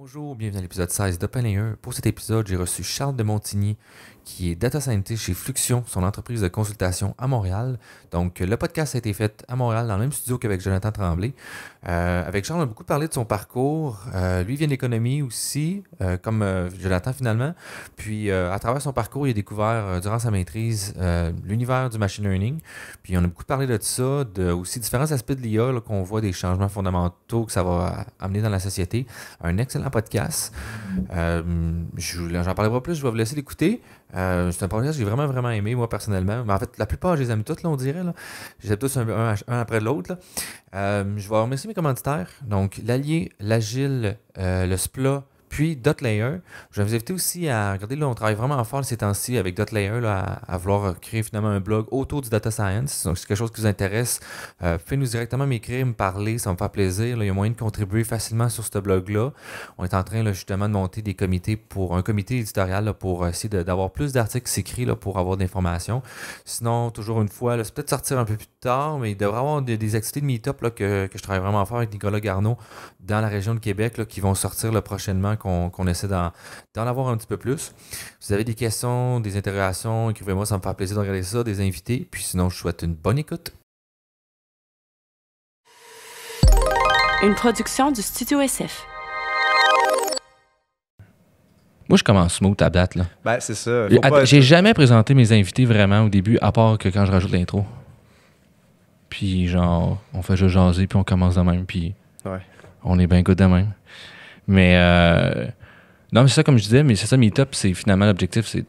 Bonjour, bienvenue à l'épisode 16 d'Open Air. Pour cet épisode, j'ai reçu Charles de Montigny, qui est data scientist chez Fluxion, son entreprise de consultation à Montréal. Donc, le podcast a été fait à Montréal, dans le même studio qu'avec Jonathan Tremblay. Euh, avec Charles, on a beaucoup parlé de son parcours. Euh, lui vient d'économie aussi, euh, comme Jonathan finalement. Puis, à travers son parcours, il a découvert, durant sa maîtrise, l'univers du machine learning. Puis, on a beaucoup parlé de ça, de aussi différents aspects de l'IA, qu'on voit des changements fondamentaux que ça va amener dans la société. Un excellent podcast. Euh, j'en parlerai pas plus, je vais vous laisser l'écouter. Euh, c'est un podcast que j'ai vraiment, vraiment aimé, moi, personnellement. Mais en fait, la plupart, je les aime toutes, là, on dirait. Là. Je les aime tous un, après l'autre. Euh, je vais remercier mes commanditaires. Donc, l'Allier, l'Agile, le SPLA, puis DotLayer, je vais vous inviter aussi à regarder, là, on travaille vraiment fort ces temps-ci avec DotLayer, là, à, vouloir créer finalement un blog autour du data science. Donc, si c'est quelque chose qui vous intéresse, euh, faites-nous directement m'écrire, me parler, ça me faire plaisir. il y a moyen de contribuer facilement sur ce blog-là. On est en train justement de monter des comités pour un comité éditorial pour essayer d'avoir plus d'articles écrits là, pour avoir d'informations. Sinon, toujours une fois, c'est peut-être sortir un peu plus tard, mais il devrait y avoir des, activités de meet-up que, je travaille vraiment fort avec Nicolas Garneau dans la région de Québec qui vont sortir là, prochainement qu'on essaie d'en avoir un petit peu plus. Si vous avez des questions, des interrogations, écrivez-moi, ça me fait plaisir de regarder ça, des invités. Puis sinon, je souhaite une bonne écoute. Une production du Studio SF. Moi, je commence smooth à date. Là. Ben, c'est ça. J'ai jamais présenté mes invités vraiment au début, à part que quand je rajoute l'intro. Puis, genre, on fait juste jaser, puis on commence de même, puis on est bien good de même. Mais euh, non, c'est ça, comme je disais, mais c'est ça, Meetup, c'est finalement l'objectif, c'est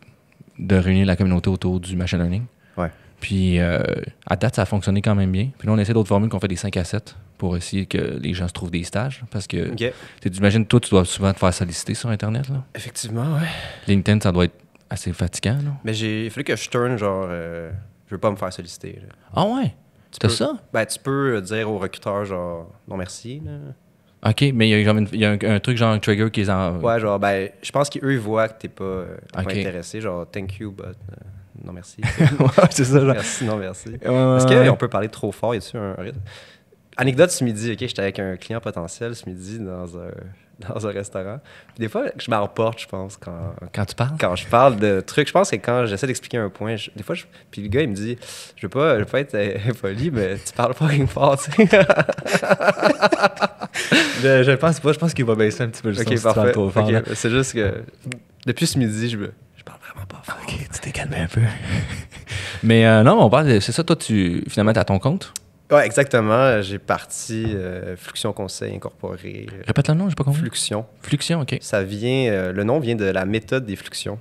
de réunir la communauté autour du machine learning. Ouais. Puis euh, à date, ça a fonctionné quand même bien. Puis là, on essaie d'autres formules qu'on fait des 5 à 7 pour essayer que les gens se trouvent des stages. Parce que tu imagines, toi, tu dois souvent te faire solliciter sur Internet. Là. Effectivement, ouais. LinkedIn, ça doit être assez fatigant. Mais il fallu que je turn », genre, euh, je veux pas me faire solliciter. Ah ouais? Tu ça? Ben, tu peux dire au recruteur, genre, non merci. Là. OK, mais il y a, genre y a un, truc genre trigger qui est en. Ouais, genre, ben, je pense qu'eux, ils voient que t'es pas, intéressé. Genre, thank you, but. Euh, non, merci. ouais, c'est ça, genre. Merci, non, merci. Est-ce qu'on peut parler trop fort? Y a-tu un rythme? Anecdote ce midi, OK, j'étais avec un client potentiel ce midi dans un dans un restaurant. des fois, je m'emporte, je pense, quand, quand tu parles. Quand je parle de trucs, je pense que quand j'essaie d'expliquer un point, des fois, je, puis le gars, il me dit Je veux pas, veux pas être euh, impoli, mais tu parles pas fort, tu sais. Ben, je, pense pas, je pense qu'il va baisser un petit peu le okay, son ben, C'est juste que depuis ce midi, je Je parle vraiment pas Ok, tu t'es calmé un peu. mais euh, non, on parle. C'est ça, toi, tu finalement, t'as ton compte oui, exactement. J'ai parti euh, Fluxion Conseil Incorporé. Répète le nom, j'ai pas compris. Fluxion. Fluxion, OK. Ça vient, euh, le nom vient de la méthode des fluxions.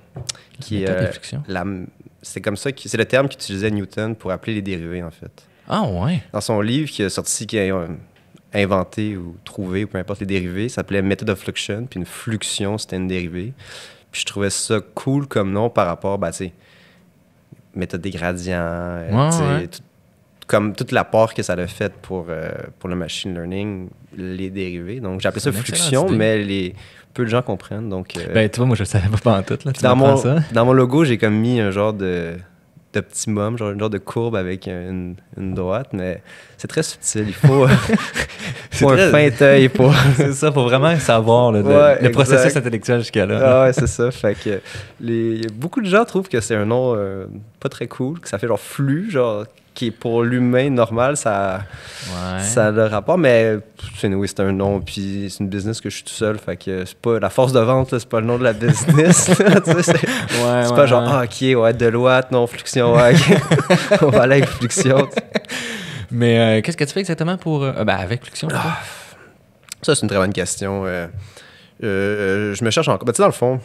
Qui euh, C'est comme ça, c'est le terme qu'utilisait Newton pour appeler les dérivés, en fait. Ah ouais? Dans son livre qui est sorti, qui a inventé ou trouvé, ou peu importe les dérivés, ça s'appelait méthode of Fluxion, puis une fluxion, c'était une dérivée. Puis je trouvais ça cool comme nom par rapport, bah méthode des gradients, comme toute la part que ça a fait pour, euh, pour le machine learning, les dérivés. Donc, j'appelle ça fluxion, mais les, peu de gens comprennent. Donc, euh, ben, toi, moi, je ne savais pas en tout. Là, dans, mon, logo, j'ai comme mis un genre de d'optimum, genre une genre de courbe avec une, droite, mais c'est très subtil. Il faut, un fin œil pour... c'est ça, faut vraiment savoir le processus intellectuel jusqu'à là. Ah ouais, c'est ça. Fait que les, beaucoup de gens trouvent que c'est un nom euh, pas très cool, que ça fait genre flux, genre qui est pour l'humain normal, ça, ouais. ça le rapport. Mais oui c'est un nom, puis c'est une business que je suis tout seul. Fait que c'est pas la force de vente, c'est pas le nom de la business. c'est pas genre, ah, ok, ouais, Deloitte, non, Fluxion, ouais, on va aller avec Fluxion. Mais euh, qu'est-ce que tu fais exactement pour. Euh, ben, avec Fluxion? Ah, ça, c'est une très bonne question. Euh, je me cherche encore. Ben, tu sais, dans le fond,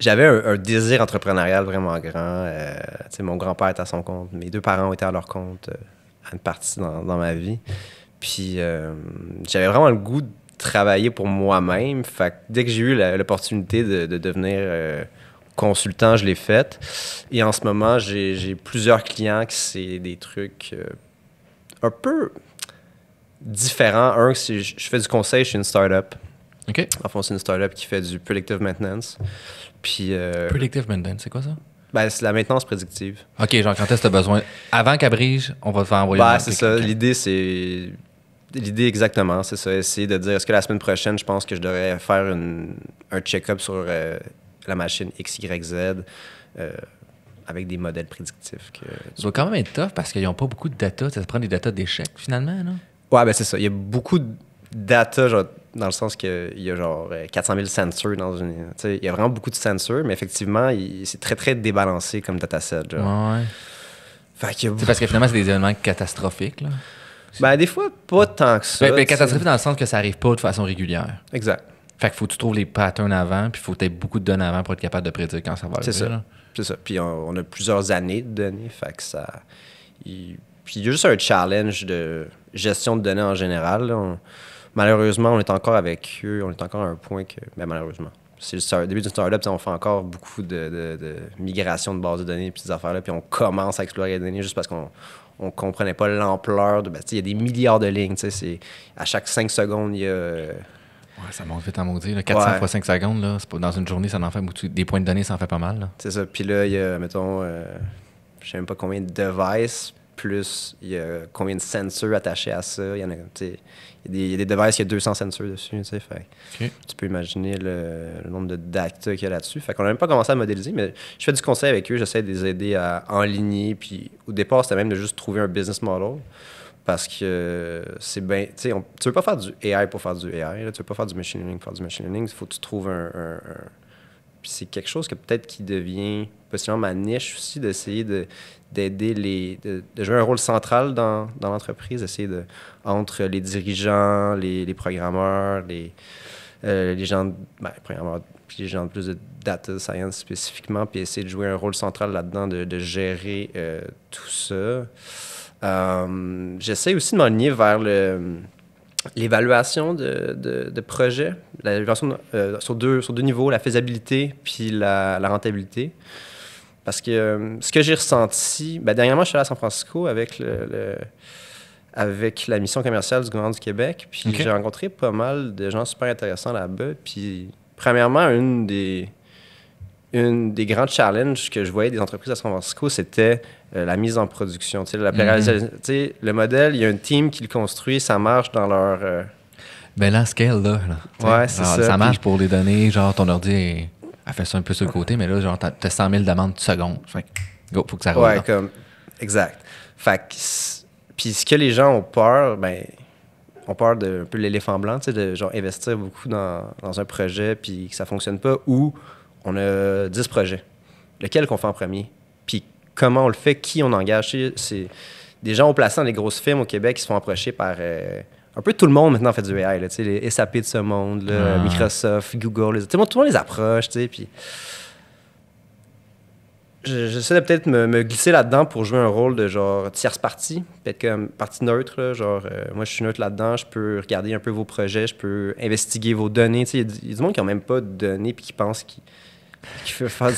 j'avais un, désir entrepreneurial vraiment grand. Euh, mon grand-père était à son compte, mes deux parents étaient à leur compte à euh, une partie dans, ma vie. Puis euh, j'avais vraiment le goût de travailler pour moi-même. Fait dès que j'ai eu l'opportunité de, devenir consultant, je l'ai fait. Et en ce moment, j'ai plusieurs clients qui c'est des trucs un peu différents. Un, je fais du conseil chez une startup. En fond, c'est une startup qui fait du predictive maintenance. Puis. Euh, Predictive maintenance, c'est quoi ça? Ben, c'est la maintenance prédictive. OK, genre, quand est tu as besoin? Avant qu'elle brise, on va te faire envoyer. Ben, c'est ça. L'idée, c'est. L'idée exactement, c'est ça. Essayer de dire est-ce que la semaine prochaine, je pense que je devrais faire un check-up sur euh, la machine XYZ euh, avec des modèles prédictifs. Ça doit quand même être tough parce qu'ils n'ont pas beaucoup de data. Ça se prend des data d'échecs finalement, non? Ouais, ben c'est ça. Il y a beaucoup de data, genre dans le sens qu'il y a genre 400 euh, 000 sensors dans une. Il y a vraiment beaucoup de sensors, mais effectivement, c'est très, très débalancé comme dataset. Genre. Ouais. Fait que... Parce que finalement, c'est des événements catastrophiques. Là. Ben, des fois, pas tant que ça. Mais, ben, ben, catastrophique dans le sens que ça arrive pas de façon régulière. Exact. Fait qu'il faut que tu trouves les patterns avant, puis il faut que tu beaucoup de données avant pour être capable de prédire quand ça va arriver. C'est ça. C'est ça. Puis on, a plusieurs années de données, fait que ça. Puis il y a juste un challenge de gestion de données en général malheureusement, on est encore avec eux, on est encore à un point que, ben, malheureusement, c'est le début d'une startup, on fait encore beaucoup de, de, de migration de bases de données, des affaires-là, puis on commence à explorer les données juste parce qu'on on comprenait pas l'ampleur. de ben, Il y a des milliards de lignes. À chaque 5 secondes, il y a. ça monte vite en maudit. Là. 400 fois 5 secondes, là, dans une journée, ça en fait des points de données, ça en fait pas mal. C'est ça. Puis là, il y a, mettons, je euh, je sais même pas combien de devices, plus il y a combien de sensors attachés à ça. Il y en a, il y a des devices, qui ont 200 sensors dessus. Fait, Tu peux imaginer le, nombre de data qu'il y a là-dessus. Fait qu'on n'a même pas commencé à modéliser, mais je fais du conseil avec eux, j'essaie de les aider à enligner. Puis au départ, c'était même de juste trouver un business model parce que c'est bien. Tu ne veux pas faire du AI pour faire du AI, tu ne veux pas faire du machine learning pour faire du machine learning. Il faut que tu trouves un. c'est quelque chose que peut-être qui devient possiblement ma niche aussi d'essayer de d'aider les. De, jouer un rôle central dans, l'entreprise, essayer de. entre les dirigeants, les, programmeurs, les, euh, les gens. Ben, les gens de plus de data science spécifiquement, puis essayer de jouer un rôle central là-dedans, de, gérer euh, tout ça. Euh, j'essaie aussi de m'aligner vers le l'évaluation de, de, projet, l'évaluation sur, deux, sur deux niveaux, la faisabilité puis la rentabilité. Parce que euh, ce que j'ai ressenti, ben, dernièrement, je suis allé à San Francisco avec, le, avec la mission commerciale du gouvernement du Québec. Puis j'ai rencontré pas mal de gens super intéressants là-bas. Puis, premièrement, une des, une des grandes challenges que je voyais des entreprises à San Francisco, c'était euh, la mise en production. La mhm. sais, Le modèle, il y a un team qui le construit, ça marche dans leur. Euh, ben là, scale, là. ouais, c'est ça. Ça marche pour les données, genre ton ordi est elle fait ça un peu sur le côté, mais là, genre, t'as 100 000 demandes de seconde. Fait faut que ça roule. Ouais, comme, exact. Fait puis ce que les gens ont peur, ben, ont peur de un peu l'éléphant blanc, tu sais, de genre investir beaucoup dans, un projet puis que ça fonctionne pas, ou on a 10 projets. Lequel qu'on fait en premier? Puis comment on le fait? Qui on engage? C'est des gens au placé dans les grosses firmes au Québec qui se font approcher par. Euh, un peu tout le monde maintenant fait du AI, les SAP de ce monde, ah. Microsoft, Google, les, tout le monde les approche, puis j'essaie de peut-être me, me, glisser là-dedans pour jouer un rôle de genre tierce partie, peut-être comme partie neutre, genre euh, moi je suis neutre là-dedans, je peux regarder un peu vos projets, je peux investiguer vos données. Il y, a du monde qui n'a même pas de données et qui pense qu'ils qui fait faire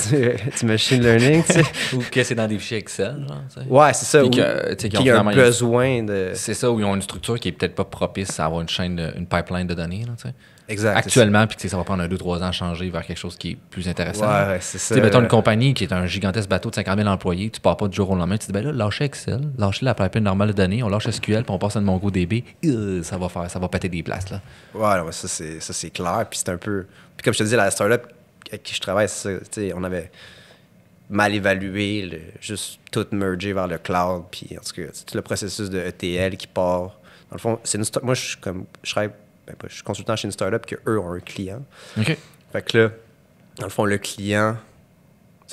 du, machine learning, tu sais. ou que c'est dans des fichiers Excel, genre, Ouais, c'est ça. Puis y a un besoin de. C'est ça, où ils ont une structure qui est peut-être pas propice à avoir une chaîne, une pipeline de données, là, tu sais. Exact, Actuellement, puis que ça va prendre un deux trois ans à changer vers quelque chose qui est plus intéressant. Ouais, c'est ça. Tu mettons une compagnie qui est un gigantesque bateau de 50 000 employés, tu pars pas du jour au lendemain, tu dis, ben là, lâchez Excel, lâchez la pipeline normale de données, on lâche SQL, puis on passe à MongoDB, euh, ça va faire, ça va péter des places, là. Ouais, ça, c'est clair, puis c'est un peu. Puis comme je te dis, la startup avec qui je travaille, on avait mal évalué, juste tout mergé vers le cloud. Puis en tout cas, le processus de ETL qui part. Dans le fond, c'est une moi, je suis comme, ben, je, suis consultant chez une startup que eux ont un client. OK. Fait que là, dans le fond, le client,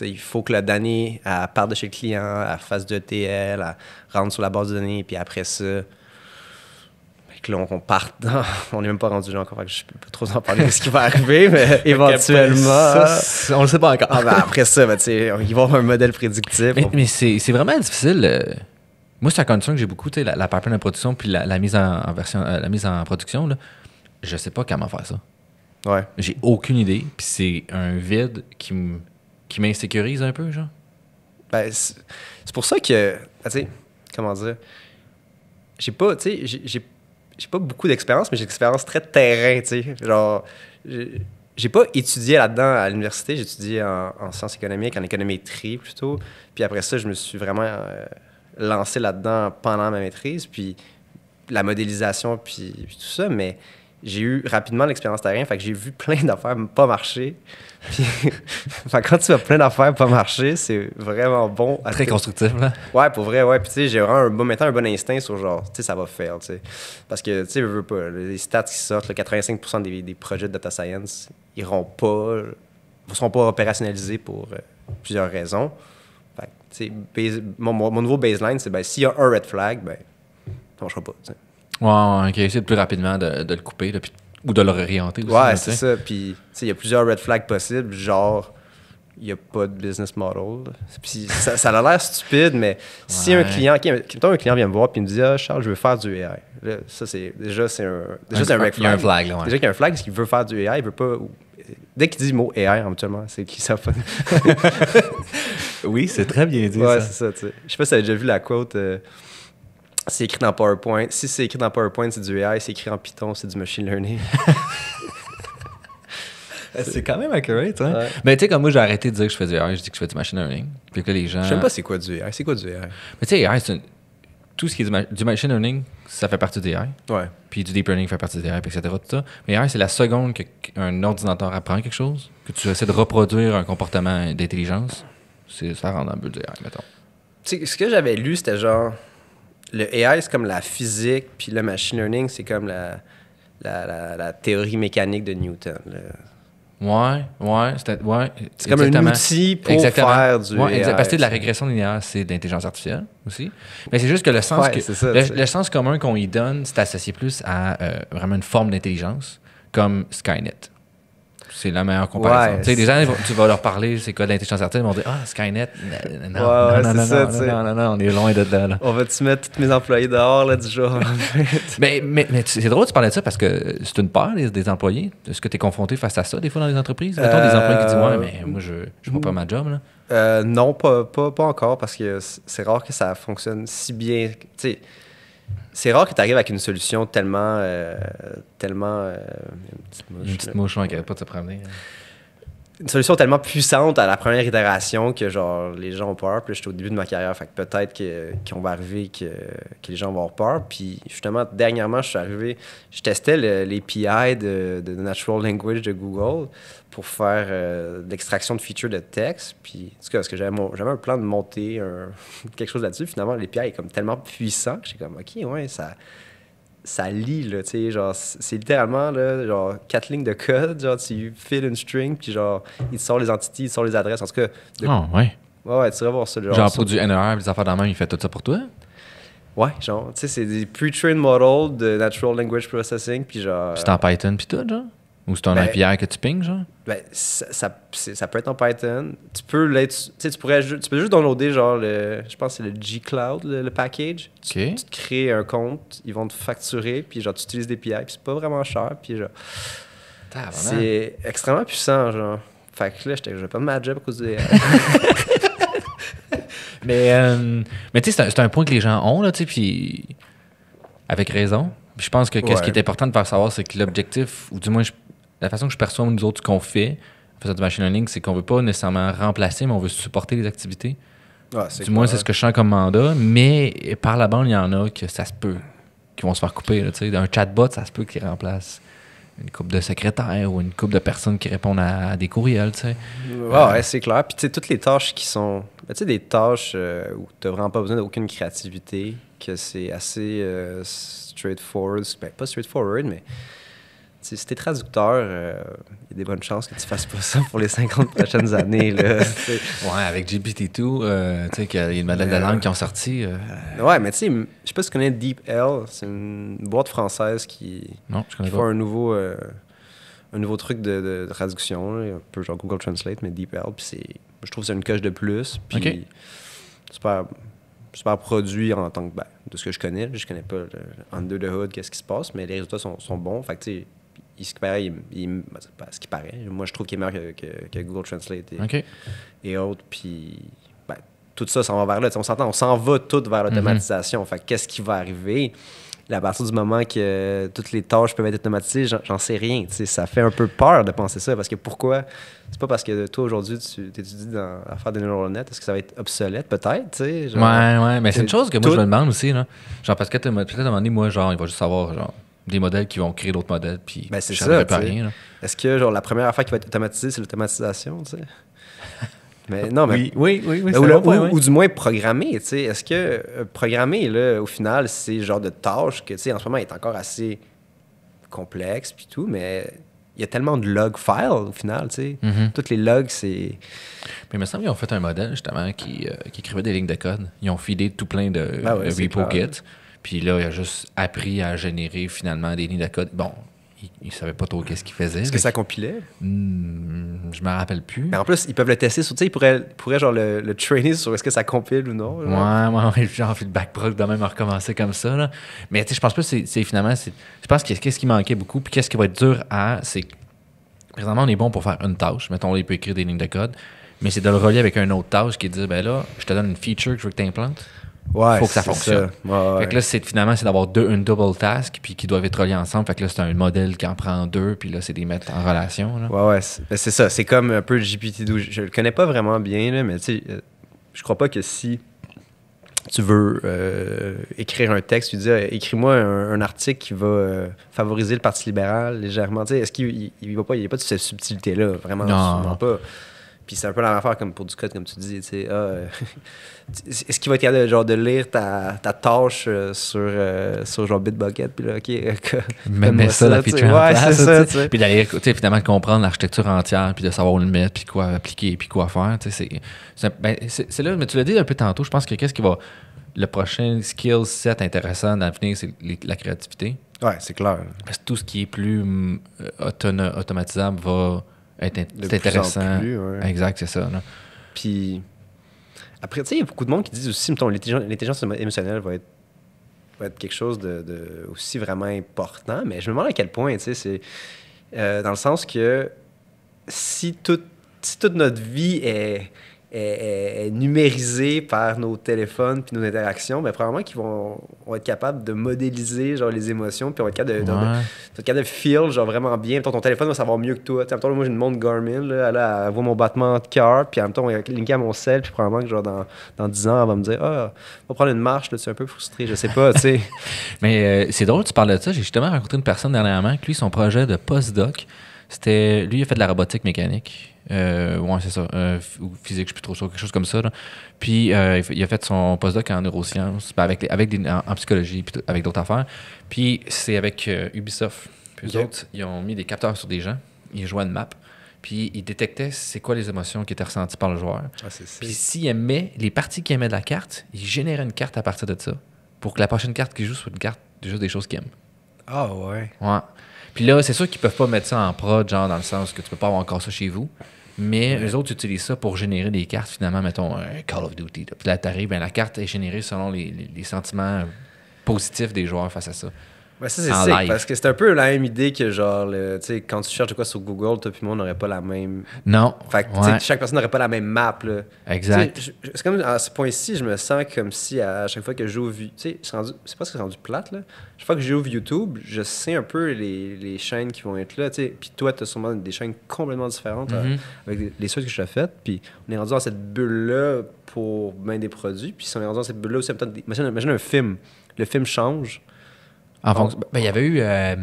il faut que la donnée à part de chez le client, elle fasse de ETL, elle rentre sur la base de données, puis après ça, fait que là, on, part dans... On n'est même pas rendu là encore. je peux pas trop en parler de ce qui va arriver, mais éventuellement. Ben, on le sait pas encore. Ah, ben, après ça, ben, il va y avoir un modèle prédictif. Mais, c'est vraiment difficile. Euh, moi, c'est la condition que j'ai beaucoup, la, la pipeline de production puis la, mise en, version, euh, la mise en production. Je je sais pas comment faire ça. Ouais. J'ai aucune idée. Puis c'est un vide qui, m'insécurise un peu, genre. Ben, c'est pour ça que, comment dire, j'ai pas, j'ai pas beaucoup d'expérience, mais j'ai une expérience très terrain, tu sais. Genre, j'ai pas étudié là-dedans à l'université, j'ai étudié en, sciences économiques, en économétrie plutôt. Puis après ça, je me suis vraiment euh, lancé là-dedans pendant ma maîtrise, puis la modélisation, puis, puis tout ça. Mais j'ai eu rapidement l'expérience terrain, fait que j'ai vu plein d'affaires pas marcher. Puis, quand tu as plein d'affaires pas marcher, c'est vraiment bon. Très constructif, là. Hein? Ouais, pour vrai, ouais. Puis tu sais, j'ai vraiment un bon, un bon instinct sur genre, tu sais, ça va faire, tu sais. Parce que, tu sais, veux pas, les stats qui sortent, le 85% des, projets de data science, iront pas, euh, seront pas opérationnalisés pour euh, plusieurs raisons. Fait que, tu sais, mon, nouveau baseline, c'est ben, s'il y a un red flag, ben, ça marchera pas, Ouais, qui essaie de plus rapidement de, de le couper là, ou de le réorienter aussi. Ouais, c'est ça. Puis, tu sais, il y a plusieurs red flags possibles, genre, il n'y a pas de business model. Puis, ça, a l'air stupide, mais si un client, qui, mettons, un client vient me voir puis me dit, ah, Charles, je veux faire du AI. ça, c'est déjà, c'est un, déjà, c'est un red flag. Il y a un flag, là, Déjà qu'il y a un flag, parce qu'il veut faire du AI, il veut pas. Dès qu'il dit le mot AI, habituellement, c'est qui ça fout. oui, c'est très bien dit. Ouais, c'est ça, tu sais. Je sais pas si tu as déjà vu la quote. Euh, c'est écrit dans PowerPoint. Si c'est écrit dans PowerPoint, c'est du AI. C'est écrit en Python, c'est du machine learning. c'est quand même accurate, hein? Mais tu sais, comme moi, j'ai arrêté de dire que je fais du AI, je dis que je fais du machine learning. Puis que les gens. Je sais pas c'est quoi du AI. C'est quoi du AI? Mais tu sais, AI, c'est tout ce qui est du, machine learning, ça fait partie du AI. Ouais. Puis du deep learning fait partie du AI, etc. Tout ça. Mais AI, c'est la seconde qu'un ordinateur apprend quelque chose, que tu essaies de reproduire un comportement d'intelligence. c'est Ça rend un peu du AI, mettons. Tu sais, ce que j'avais lu, c'était genre le AI, c'est comme la physique, puis le machine learning, c'est comme la, la, la, la, théorie mécanique de Newton. Oui, Ouais, ouais, c'est comme un outil pour faire du ouais, AI, Parce que de la régression linéaire, c'est de l'intelligence artificielle aussi. Mais c'est juste que le sens, que, le, sens commun qu'on y donne, c'est associé plus à euh, vraiment une forme d'intelligence comme Skynet c'est la meilleure comparaison. sais, des gens, tu vas leur parler, c'est quoi l'intelligence artificielle, ils vont dire Ah, Skynet. Non, non, non, non, non, on est loin de là. on va-tu mettre tous mes employés dehors là, du jour Mais, mais, mais c'est drôle, tu parler de ça parce que c'est une peur des, employés. Est-ce que tu es confronté face à ça des fois dans les entreprises des euh, employés qui disent Ouais, mais moi, je ne prends pas ma job. Là. Euh, non, pas, pas, pas, encore parce que c'est rare que ça fonctionne si bien. C'est rare que tu arrives avec une solution tellement. Euh, tellement euh, une petite mouche, une petite mouche qui pas de te promener. Hein une solution tellement puissante à la première itération que genre les gens ont peur. Puis j'étais au début de ma carrière, fait que peut-être qu'on va arriver que, les gens vont avoir peur. Puis justement, dernièrement, je suis arrivé, je testais l'API de, de Natural Language de Google pour faire euh, de l'extraction de features de texte. Puis, en tout cas, parce que j'avais un plan de monter quelque chose là-dessus. Finalement, l'API est comme tellement puissant que j'ai comme, OK, ouais, ça, ça lit, là, tu sais, genre, c'est littéralement, là, genre, quatre lignes de code, genre, tu files une string, puis genre, il te sort les entités, il te sort les adresses, en tout cas... Oh, ouais. Ouais, ouais, tu vas voir ça, genre... Genre, pour du NER, des affaires dans la main, il fait tout ça pour toi? Ouais, genre, tu sais, c'est des pre-trained models de Natural Language Processing, puis genre... Puis c'est en Python, puis tout, genre? Ou c'est un ben, API que tu pinges genre? Ben, ça, ça, peut être en Python. Tu peux tu, peux juste downloader, genre, le, je pense que c'est le G-Cloud, le, package. Tu, te crées un compte, ils vont te facturer, puis genre, tu utilises des API, puis c'est pas vraiment cher, puis genre. C'est extrêmement puissant, genre. Fait que là, je vais pas me job à cause des. mais euh, mais tu sais, c'est un, point que les gens ont, là, tu sais, puis avec raison. Puis je pense que ce qui est important de faire savoir, c'est que l'objectif, ou du moins, je la façon que je perçois, nous autres, ce qu'on fait en faisant du machine learning, c'est qu'on veut pas nécessairement remplacer, mais on veut supporter les activités. du moins, c'est ce que je sens comme mandat. Mais par la bande, il y en a que ça se peut, qui vont se faire couper. un chatbot, ça se peut qu'il remplace une coupe de secrétaires ou une coupe de personnes qui répondent à, des courriels. Tu euh, c'est clair. Puis, toutes les tâches qui sont. Ben, tu sais, des tâches euh, où tu n'as vraiment pas besoin d'aucune créativité, que c'est assez euh, straightforward. Ben, pas straightforward, mais si t'es traducteur, euh, il y a des bonnes chances que tu fasses pas ça pour les 50 prochaines années. ouais, avec GPT-2, euh, tu sais, qu'il y a une madame de euh, langue qui ont sorti. Ouais, mais tu sais, je sais pas si tu connais DeepL, c'est une boîte française qui, fait un nouveau un nouveau truc de, traduction, un peu genre Google Translate, mais DeepL. Puis je trouve que c'est une coche de plus. Puis super, super produit en tant que. Ben, de ce que je connais. Je connais pas en under the hood, qu'est-ce qui se passe, mais les résultats sont, sont bons. Fait que, tu il, ben, ce, qui paraît, qui paraît, moi je trouve qu'il est meilleur que, Google Translate et, autres. Puis ben, tout ça s'en va vers là. on s'entend, on s'en va tout vers mhm. l'automatisation. Mm qu'est-ce qui va arriver? à partir du moment que toutes les tâches peuvent être automatisées, j'en sais rien. Ça fait un peu peur de penser ça parce que pourquoi C'est pas parce que toi aujourd'hui tu t'étudies dans à faire des neurones nets, est-ce que ça va être obsolète peut-être Ouais, ouais, mais c'est une chose que moi je me demande aussi. Là. Genre parce que peut-être demandé, moi, genre, il va juste savoir genre des modèles qui vont créer d'autres modèles. Puis ben, c'est ça. Est-ce que genre, la première affaire qui va être automatisée, c'est l'automatisation? non, mais. Oui, oui, oui. ou, du moins programmer. Est-ce que euh, programmer, là, au final, c'est genre de tâche que en ce moment est encore assez complexe puis tout, mais il y a tellement de log files au final, tu mm-hmm. Toutes les logs, c'est. Mais il me semble qu'ils ont fait un modèle justement qui, euh, écrivait des lignes de code. Ils ont filé tout plein de, ben repo puis là, il a juste appris à générer finalement des lignes de code. Bon, il savait pas trop qu'est-ce qu'il faisait. Est-ce que ça compilait? Hmm, je me rappelle plus. Mais en plus, ils peuvent le tester. Sur, ils, pourraient, ils genre le, trainer sur est-ce que ça compile ou non. Ouais, ouais, genre feedback proc de même recommencer comme ça. Mais je pense pas que c'est finalement... Je pense qu'est-ce qui manquait beaucoup, puis qu'est-ce qui va être dur à... c'est Présentement, on est bon pour faire une tâche. Mettons, il peut écrire des lignes de code. Mais c'est de le relier avec un autre tâche qui dit, ben là, je te donne une feature que je veux que tu implantes il faut que ça fonctionne. Fait que là, c'est, finalement, c'est d'avoir deux, une double task, puis qui doivent être reliés ensemble. Fait que là, c'est un modèle qui en prend deux, puis là, c'est des mettre en relation. Là. Ouais, ouais, c'est, ben, ça. C'est comme un peu le GPT-12. Je le connais pas vraiment bien, mais tu sais, euh, je crois pas que si tu veux euh, écrire un texte, tu dis écris-moi un, article qui va euh, favoriser le Parti libéral légèrement. Est-ce qu'il il, va pas, il n'y a pas de cette subtilité-là, vraiment, non. pas. Puis c'est un peu la même affaire comme pour du code, comme tu dis. Ah, euh, est-ce qu'il va être capable genre, de lire ta, tâche euh, sur, euh, sur genre Bitbucket? Puis là, OK, mais, ça, la feature en place. Ça, d'ailleurs Puis d'aller finalement comprendre l'architecture entière, puis de savoir où le mettre, puis quoi appliquer, puis quoi faire. Ben, c'est là, mais tu l'as dit un peu tantôt, je pense que qu'est-ce qui va. Le prochain skill set intéressant dans l'avenir, c'est la créativité. Ouais, c'est clair. Parce que tout ce qui est plus automatisable va c'est intéressant. Exact, c'est ça. Puis après, tu sais, il y a beaucoup de monde qui disent aussi, mettons, l'intelligence émotionnelle va être, va être quelque chose de, aussi vraiment important, mais je me demande à quel point, tu sais, c'est euh, dans le sens que si, tout, si toute notre vie est est, numérisé par nos téléphones puis nos interactions, mais ben, probablement qu'ils vont, être capables de modéliser genre les émotions puis on va être capable de, ouais. de, de, feel genre vraiment bien. Ton, ton téléphone va savoir mieux que toi. en même moi j'ai une montre Garmin, là, elle, voit mon battement de cœur puis en même temps on est à mon sel puis probablement que genre dans, dans 10 ans elle va me dire ah on va prendre une marche là, tu es un peu frustré, je sais pas, tu mais euh, c'est drôle tu parles de ça. J'ai justement rencontré une personne dernièrement qui, lui son projet de postdoc c'était. Lui, il a fait de la robotique mécanique. Euh, ouais, c'est ça. Euh, ou physique, je suis plus trop sûr, quelque chose comme ça. Puis, euh, il a fait son postdoc en neurosciences, ben, avec, avec en, psychologie, avec d'autres affaires. Puis, c'est avec Ubisoft. Puis, autres, ils ont mis des capteurs sur des gens. Ils jouaient une map. Puis, ils détectaient c'est quoi les émotions qui étaient ressenties par le joueur. Ah, puis, s'il aimait les parties qu'il aimait de la carte, il généraient une carte à partir de ça pour que la prochaine carte qu'il joue soit une carte juste des choses qu'il aime. Ah ouais. Puis là, c'est sûr qu'ils peuvent pas mettre ça en prod, genre dans le sens que tu peux pas avoir encore ça chez vous. Mais eux autres utilisent ça pour générer des cartes, finalement, mettons Call of Duty. Puis la ben, la carte est générée selon les sentiments positifs des joueurs face à ça. Ben, ça, c'est parce que c'est un peu la même idée que, genre, sais quand tu cherches quoi sur Google, toi puis moi, n'aurait pas la même... Non. Fait que, chaque personne n'aurait pas la même map, Exact. C'est comme, à ce point-ci, je me sens comme si, à chaque fois que j'ouvre... Tu sais, c'est pas que c'est rendu plate, là. Chaque fois que j'ouvre YouTube, je sais un peu les, les chaînes qui vont être là, tu sais. Puis toi, as sûrement des chaînes complètement différentes hein, mm-hmm. avec les, choses que je as faites. Puis on est rendu dans cette bulle-là pour bien des produits. Puis si on est rendu dans cette bulle-là aussi, imagine, imagine un film. Le film change en ben, il y avait eu. Euh,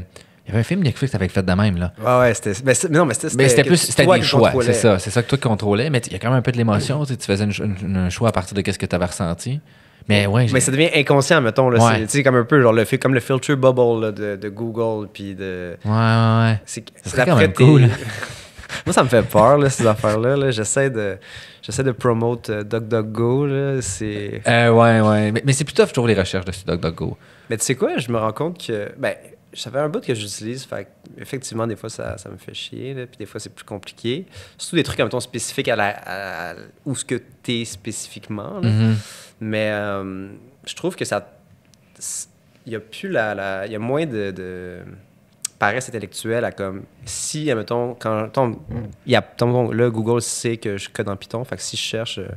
il y avait un film Netflix avec fait de même, là. Ah ouais, c'était. Mais, non, mais c'était. Mais c'était plus. C'était des choix, c'est ça. C'est ça que toi qui contrôlais, mais il y a quand même un peu de l'émotion. Tu, faisais un choix à partir de quest ce que tu avais ressenti. Mais ouais. Mais ça devient inconscient, mettons. Là, ouais. comme un peu genre le, comme le filter bubble de, de, Google. Puis de. Ouais, ouais, ouais. C'est quand même cool. Moi, ça me fait peur, là, ces affaires-là. -là, J'essaie de. J'essaie de promote euh, DuckDuckGo. Euh, ouais, ouais. Mais, mais c'est plutôt, je trouve, les recherches de Go mais tu sais quoi, je me rends compte que. Ben, ça fait un bout que j'utilise. Fait effectivement, des fois, ça, me fait chier. puis des fois, c'est plus compliqué. Surtout des trucs, en spécifiques à, la, à, où ce que t'es spécifiquement. Mm-hmm. Mais euh, je trouve que ça. Il y a plus la. Il y a moins de, paresse intellectuelle à comme si, admettons, quand il y a, Google sait que je code en Python, fait que si je cherche euh,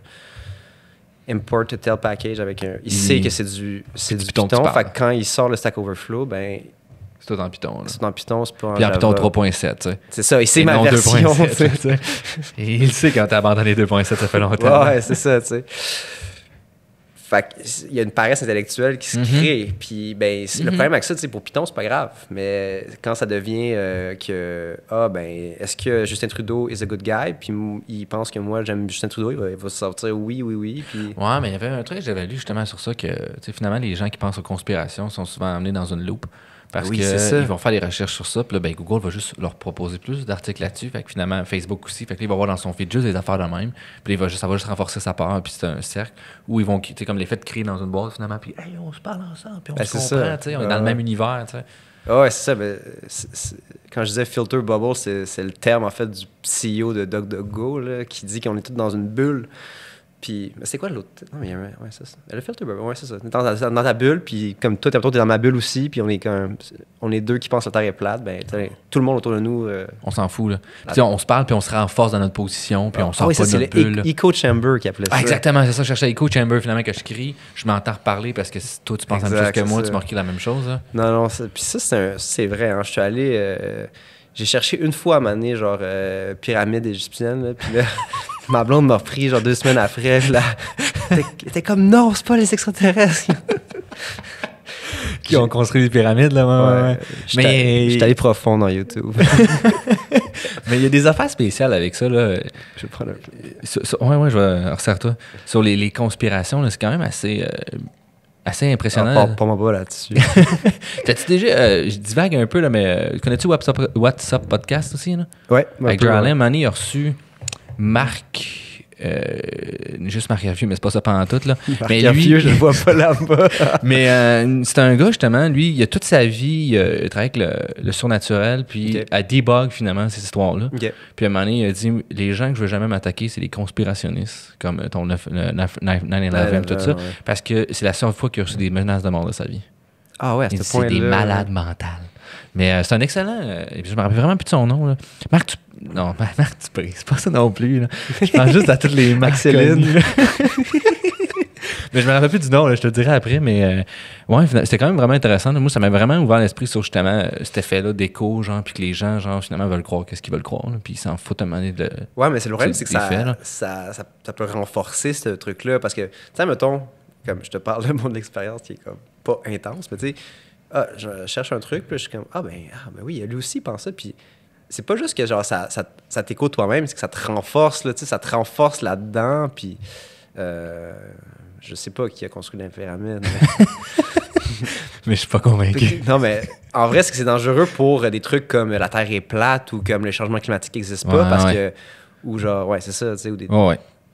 import to tel package avec un. Il mm. sait que c'est du, c'est du, Python. Python fait que quand il sort le Stack Overflow, ben. C'est tout en Python. C'est tout en Python, c'est pas en. Puis en Python 3.7, tu sais. C'est ça, il sait ma version. 2.7, il sait quand t'as abandonné 2.7, ça fait longtemps. Ouais, c'est ça, tu sais. Fait il y a une paresse intellectuelle qui se mhm. crée. Puis ben, le mhm. problème avec ça, pour Python, c'est pas grave. Mais quand ça devient euh, que, ah ben, est-ce que Justin Trudeau is a good guy? Puis il pense que moi, j'aime Justin Trudeau, il va, se sortir oui, oui, oui. Puis... mais il y avait un truc que j'avais lu justement sur ça, que finalement, les gens qui pensent aux conspirations sont souvent amenés dans une loupe. Parce qu'ils vont faire des recherches sur ça. Puis ben, Google va juste leur proposer plus d'articles là-dessus. Fait que finalement, Facebook aussi. Fait que là, il va voir dans son feed juste des affaires de même. Puis ça va juste renforcer sa part, Puis c'est un cercle où ils vont, tu comme l'effet de crier dans une boîte finalement. Puis, hey, on se parle ensemble. Puis on ben, se comprend, On est dans le même univers, tu sais. ouais, c'est ça. Mais quand je disais filter bubble, c'est le terme en fait du CEO de DuckDuckGo qui dit qu'on est tous dans une bulle. Puis, c'est quoi l'autre? Non, mais ouais, ça, Le filter bubble, ouais, c'est ça. Dans ta, dans ta, bulle, puis comme toi, t'es dans ma bulle aussi, puis on est comme, on est deux qui pensent que la Terre est plate, ben, tout le monde autour de nous. Euh, on s'en fout, là. Puis, on, se parle, puis on se renforce dans notre position, puis ah. on sort ah oui, pas de notre bulle. C'est e-, Echo Chamber qui appelait ah, ça. Ah, exactement, c'est ça, je cherchais Echo Chamber, finalement, que je crie, je m'entends reparler parce que toi, tu penses exact, la même chose que moi, tu tu marques la même chose. Non, non, puis ça, c'est vrai, hein. Je suis allé. Euh, j'ai cherché une fois à m'amener, genre, euh, pyramide égyptienne, là, là ma blonde m'a repris genre deux semaines après. Là, était comme non, c'est pas les extraterrestres. qui ont construit les pyramides là. Mais j'étais allé profond dans YouTube. Mais il y a des affaires spéciales avec ça là. Je vais prendre un. Sur, sur, ouais ouais, je vais resserre toi. Sur les, les conspirations c'est quand même assez. Euh, assez impressionnant. Ah, pas, pas, pas là-dessus. T'as-tu déjà. Euh, je divague un peu, là, mais euh, connais-tu WhatsApp, Podcast aussi? Là? Ouais. Avec Jarlin, a reçu Marc. Euh, juste Marc Hervieux mais c'est pas ça pendant tout. Là. Marc mais je le vois pas là-bas. mais euh, c'est un gars, justement, lui, il a toute sa vie, euh, travaille avec le, surnaturel, puis okay. à finalement, ces histoires-là. Puis à un moment donné, il a dit les gens que je veux jamais m'attaquer, c'est les conspirationnistes, comme ton 9-11, tout ça, parce que c'est la seule fois qu'il a reçu des menaces de mort de sa vie. Ah ouais, c'est ce C'est des malades mentales. Mais euh, c'est un excellent. Euh, je me rappelle vraiment plus de son nom. Marc tu... Non, Marc tu c'est pas ça non plus. Je pense juste à toutes les Max-Céline. mais je me rappelle plus du nom, je te le dirai après. Mais euh, ouais, c'était quand même vraiment intéressant. Moi, ça m'a vraiment ouvert l'esprit sur justement euh, cet effet-là d'écho, genre, puis que les gens, genre, finalement, veulent croire qu'est-ce qu'ils veulent croire. Puis ils s'en foutent à un moment de. Ouais, mais c'est le problème, c'est que ça, ça, peut renforcer ce truc-là. Parce que, tu sais, mettons, comme je te parle de mon expérience qui est comme pas intense, mais tu sais, ah, je cherche un truc, puis je suis comme, ah ben, ah, ben oui, lui aussi pense ça, puis c'est pas juste que genre ça, ça, t'écoute toi-même, c'est que ça te renforce, là, ça te renforce là-dedans, puis euh, je sais pas qui a construit la Mais... je suis pas convaincu. Non, mais en vrai, c'est que c'est dangereux pour des trucs comme la Terre est plate ou comme le changement climatique n'existe pas, parce que, ou genre, ouais, c'est ça, tu sais, ou des...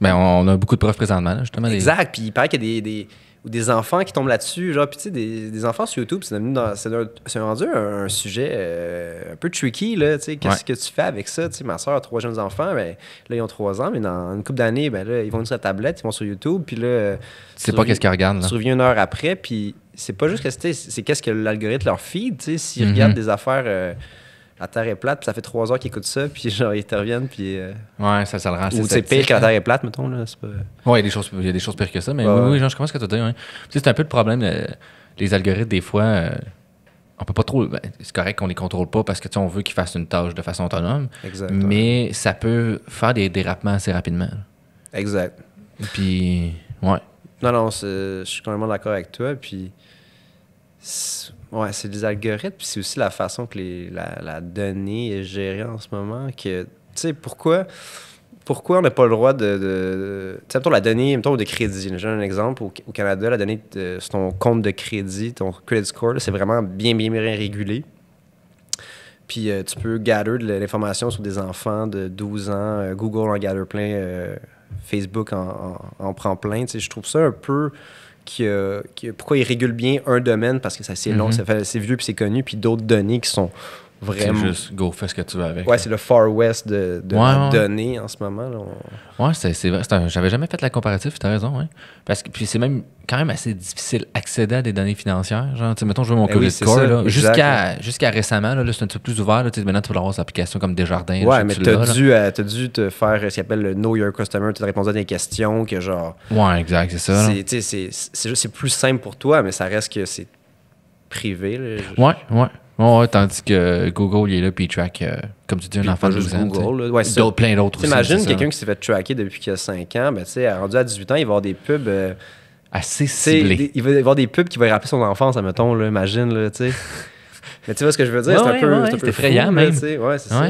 Ben, on a beaucoup de preuves présentement, justement. Exact, puis il paraît qu'il y a des ou des enfants qui tombent là-dessus. Genre, puis tu sais, des, enfants sur YouTube, c'est rendu un, sujet euh, un peu tricky, là, tu sais, qu'est-ce que tu fais avec ça? Tu sais, ma soeur a trois jeunes enfants, ben, là, ils ont trois ans, mais dans une couple d'années, ben là, ils vont sur la tablette, ils vont sur YouTube, puis là... c'est sais pas qu'est-ce qu'ils regardent, là. Tu reviens une heure après, puis c'est pas juste que c'est qu'est-ce que l'algorithme leur feed, tu sais, s'ils mhm. regardent des affaires... Euh, la Terre est plate, ça fait trois heures qu'ils écoutent ça, puis genre, ils interviennent, puis. Euh, ouais, ça, ça le rend Ou c'est pire que la Terre est plate, mettons, là. Ouais, il y, a des choses, des choses pires que ça, mais oui, genre, je commence à que tu C'est un peu le problème, les algorithmes, des fois, euh, on peut pas trop. Ben, c'est correct qu'on les contrôle pas parce que, on veut qu'ils fassent une tâche de façon autonome. Exact, mais ça peut faire des dérapements assez rapidement. Exact. Puis, ouais. Non, non, je suis complètement d'accord avec toi, puis Ouais, c'est des algorithmes, puis c'est aussi la façon que la, donnée est gérée en ce moment. tu sais, pourquoi, pourquoi on n'a pas le droit de. tu sais, mettons la donnée, mettons de crédit. J'ai un exemple. Au, Canada, la donnée de, sur ton compte de crédit, ton credit score, c'est vraiment bien, bien, bien régulé. Puis euh, tu peux gather de l'information sur des enfants de 12 ans. Euh, Google en gather plein. Euh, Facebook en, prend plein. Tu je trouve ça un peu euh, pourquoi ils régule bien un domaine parce que ça c'est long, mhm. ça c'est vieux puis c'est connu, puis d'autres données qui sont Vraiment. C'est juste go, fais ce que tu veux avec. Ouais, c'est le Far West de, de données en ce moment. Là. Ouais, c'est vrai. J'avais jamais fait la comparative, tu as raison. Hein. Parce que puis c'est même quand même assez difficile d'accéder à des données financières. Genre, mettons, je veux mon ben COVID core. Jusqu'à récemment, là, c'est un truc plus ouvert. maintenant, tu peux avoir des applications comme Desjardins. Ouais, mais tu as, dû, euh, dû te faire ce qu'on appelle le Know Your Customer. Tu as répondu à des questions que genre. Ouais, exact, c'est ça. C'est plus simple pour toi, mais ça reste que c'est privé. ouais, ouais ouais, tandis que Google, il est là, puis il track, euh, comme tu dis, un enfant de 12 ans. ouais, ça, plein d'autres T'imagines quelqu'un qui s'est fait tracker depuis qu'il a 5 ans, ben, tu sais, rendu à 18 ans, il va avoir des pubs. Euh, Assez ciblés. il va avoir des pubs qui vont rappeler son enfance, admettons, là, imagine, là, tu sais. Mais tu vois ce que je veux dire? c'est un, peu, effrayant, même. ouais, c'est ça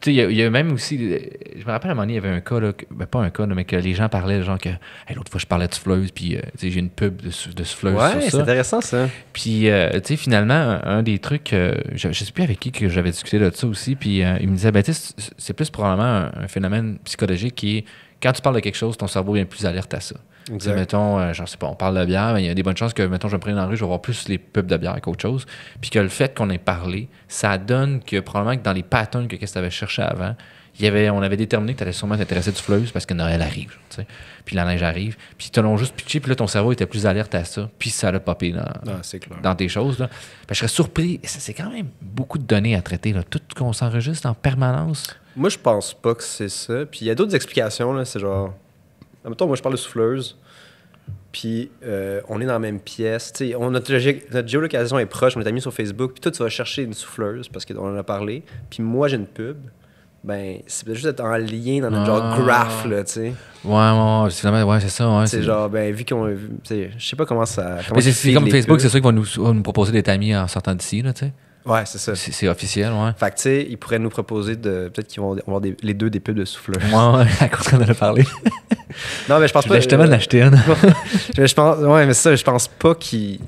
tu il y, a même aussi. Euh, je me rappelle à un moment il y avait un cas, ben, pas un cas, mais que les gens parlaient, genre que l'autre fois, je parlais de souffleuse, puis euh, j'ai une pub de, de ça. Ouais, c'est intéressant ça. Puis, euh, finalement, un, des trucs, je, ne sais plus avec qui que j'avais discuté de ça aussi, puis il me disait, ben, c'est plus probablement un, phénomène psychologique qui est quand tu parles de quelque chose, ton cerveau est plus alerte à ça mettons, genre, euh, sais pas, on parle de bière, mais il y a des bonnes chances que, mettons, je me prenne dans la rue, je vais voir plus les pubs de bière qu'autre chose. Puis que le fait qu'on ait parlé, ça donne que probablement que dans les patterns que qu'est-ce tu avais cherché avant, il y avait, on avait déterminé que tu allais sûrement t'intéresser du fleuve parce que Noël arrive, Puis la neige arrive. Puis ils l'ont juste pitché, puis là, ton cerveau était plus alerte à ça. Puis ça l'a popé dans, ah, tes choses. Là. je serais surpris. C'est quand même beaucoup de données à traiter, là. Tout qu'on s'enregistre en permanence. Moi, je pense pas que c'est ça. Puis il y a d'autres explications, là. C'est genre temps, moi, je parle de souffleuse. Puis euh, on est dans la même pièce. notre, notre géolocalisation est proche, on est amis sur Facebook. Puis toi, tu vas chercher une souffleuse parce qu'on en a parlé. Puis moi, j'ai une pub. Ben, c'est peut-être juste être en lien dans notre genre ah. graph, là, tu sais. Ouais, ouais, c'est ça, ouais. C'est genre, ben, vu qu'on. Je sais pas comment ça. Mais c'est comme Facebook, c'est sûr qu'ils vont nous, proposer d'être amis en sortant d'ici, là, tu sais. Ouais, c'est ça. C'est officiel, ouais. Fait que, tu sais, ils pourraient nous proposer de. Peut-être qu'ils vont avoir les deux des pubs de souffleurs. Ouais, à cause qu'on en a parlé. non, mais je pense je pas. justement euh, l'acheter une. je pense, ouais, mais ça, je pense pas qu'ils.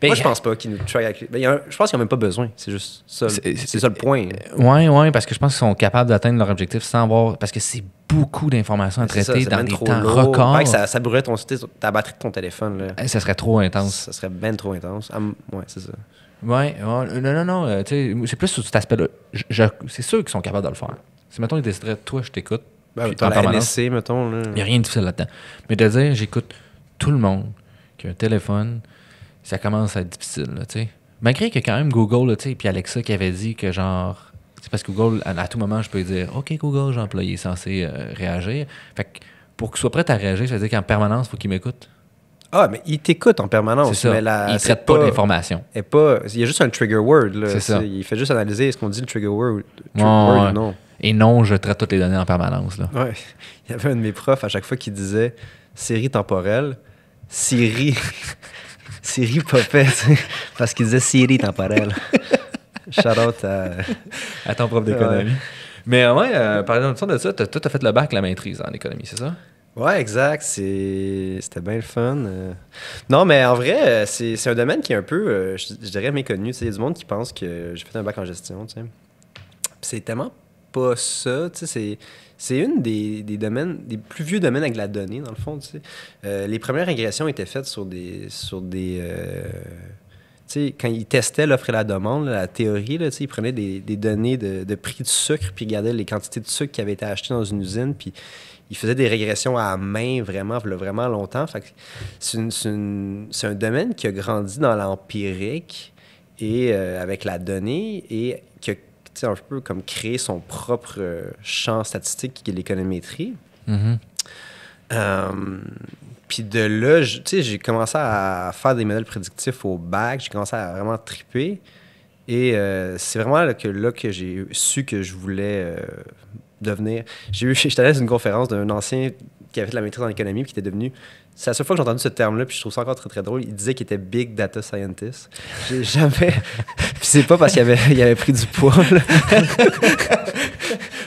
Ben, moi, je pense pas qu'ils nous try avec... Ben, je pense qu'ils n'ont même pas besoin. C'est juste ça. C'est ça le point. Euh, ouais, ouais, parce que je pense qu'ils sont capables d'atteindre leur objectif sans avoir. Parce que c'est beaucoup d'informations à traiter dans des temps records. ça, ça brûlerait ta batterie de ton téléphone. Là. Eh, ça serait trop intense. Ça serait bien trop intense. Ah, ouais, c'est ça. Oui, non, non, non. Euh, c'est plus sur cet aspect-là. C'est ceux qui sont capables de le faire. C'est mettons, ils décideraient, toi, je t'écoute. Ben, mettons. Il n'y a rien de difficile là-dedans. Mais de dire, j'écoute tout le monde qui a un téléphone, ça commence à être difficile, tu sais. Malgré que quand même Google, tu sais, puis Alexa qui avait dit que genre. C'est parce que Google, à, tout moment, je peux dire OK, Google, j'ai employé, censé euh, réagir. Fait que pour qu'il soit prêt à réagir, ça veut dire qu'en permanence, il faut qu'il m'écoute. Ah, mais il t'écoute en permanence. Ça. Mais la, il traite pas, d'informations. il y a juste un trigger word. Là, Il fait juste analyser est-ce qu'on dit le trigger word, ou non. Et non, je traite toutes les données en permanence. Là. Il y avait un de mes profs à chaque fois qui disait série temporelle, série, série popette, parce qu'il disait série temporelle. Shout out à... ton prof d'économie. Mais ouais, euh, par exemple, ça, tu as fait le bac, la maîtrise en économie, c'est ça? Ouais, exact. C'était bien le fun. Euh. Non, mais en vrai, euh, c'est un domaine qui est un peu, euh, je, dirais, méconnu. Il y a du monde qui pense que j'ai fait un bac en gestion. C'est tellement pas ça. C'est une des, des, domaines, des plus vieux domaines avec la donnée, dans le fond. les premières régressions étaient faites sur des. Sur des quand ils testaient l'offre et la demande, la théorie, là, ils prenaient des, données de, prix de sucre, puis ils regardaient les quantités de sucre qui avaient été achetées dans une usine, puis il faisait des régressions à main vraiment, vraiment longtemps. c'est, un domaine qui a grandi dans l'empirique et euh, avec la donnée et qui a un peu comme créé son propre champ statistique qui est l'économétrie. Mm-hmm. Euh, puis de là, j'ai commencé à faire des modèles prédictifs au bac, j'ai commencé à vraiment triper. Et euh, c'est vraiment là que, là que j'ai su que je voulais devenir. J'ai eu, j'étais allé à une conférence d'un ancien qui avait fait de la maîtrise en économie qui était devenu. C'est la seule fois que j'ai entendu ce terme-là, puis je trouve ça encore très très drôle. Il disait qu'il était big data scientist. J'ai jamais. puis c'est pas parce qu'il avait, il avait pris du poids.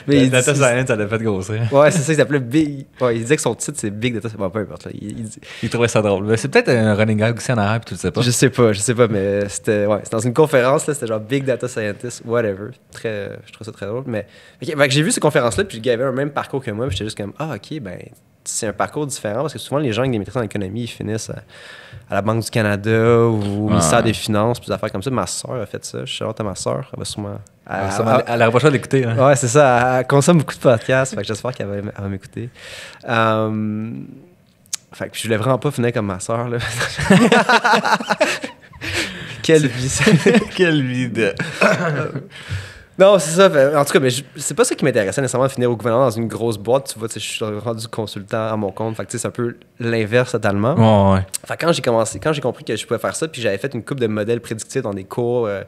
Mais Data scientist, Science, ça l'a fait grossir. Ouais, c'est ça, il s'appelait Big. Ouais, il disait que son titre, c'est Big Data Science. Bon, peu importe. Là, il, trouvait ça drôle. C'est peut-être un running gag aussi en arrière, puis tu le sais pas. Je sais pas, je sais pas, mais c'était ouais, dans une conférence, là, c'était genre Big Data Scientist, whatever. Très, je trouve ça très drôle. Mais j'ai vu cette conférence-là, puis il gars avait un même parcours que moi, puis j'étais juste comme, ah, ok, ben, c'est un parcours différent parce que souvent les gens avec des maîtrises en économie finissent à, la Banque du Canada ou au ministère des Finances, puis des affaires comme ça. Ma soeur a fait ça. Je suis à ma soeur. Elle va sûrement. elle, a pas pas d'écouter. Hein. Ouais, c'est ça. Elle consomme beaucoup de podcasts. j'espère qu'elle va, m'écouter. Je hum, fait que je voulais vraiment pas finir comme ma soeur. Quelle vie. Quelle vie de. Non, c'est ça. Ben, en tout cas, mais c'est pas ça qui m'intéressait nécessairement de finir au gouvernement dans une grosse boîte. Tu vois, je suis rendu consultant à mon compte. Fait que c'est un peu l'inverse totalement. Oh, ouais. Fait quand j'ai commencé, quand j'ai compris que je pouvais faire ça, puis j'avais fait une coupe de modèles prédictifs dans des cours euh,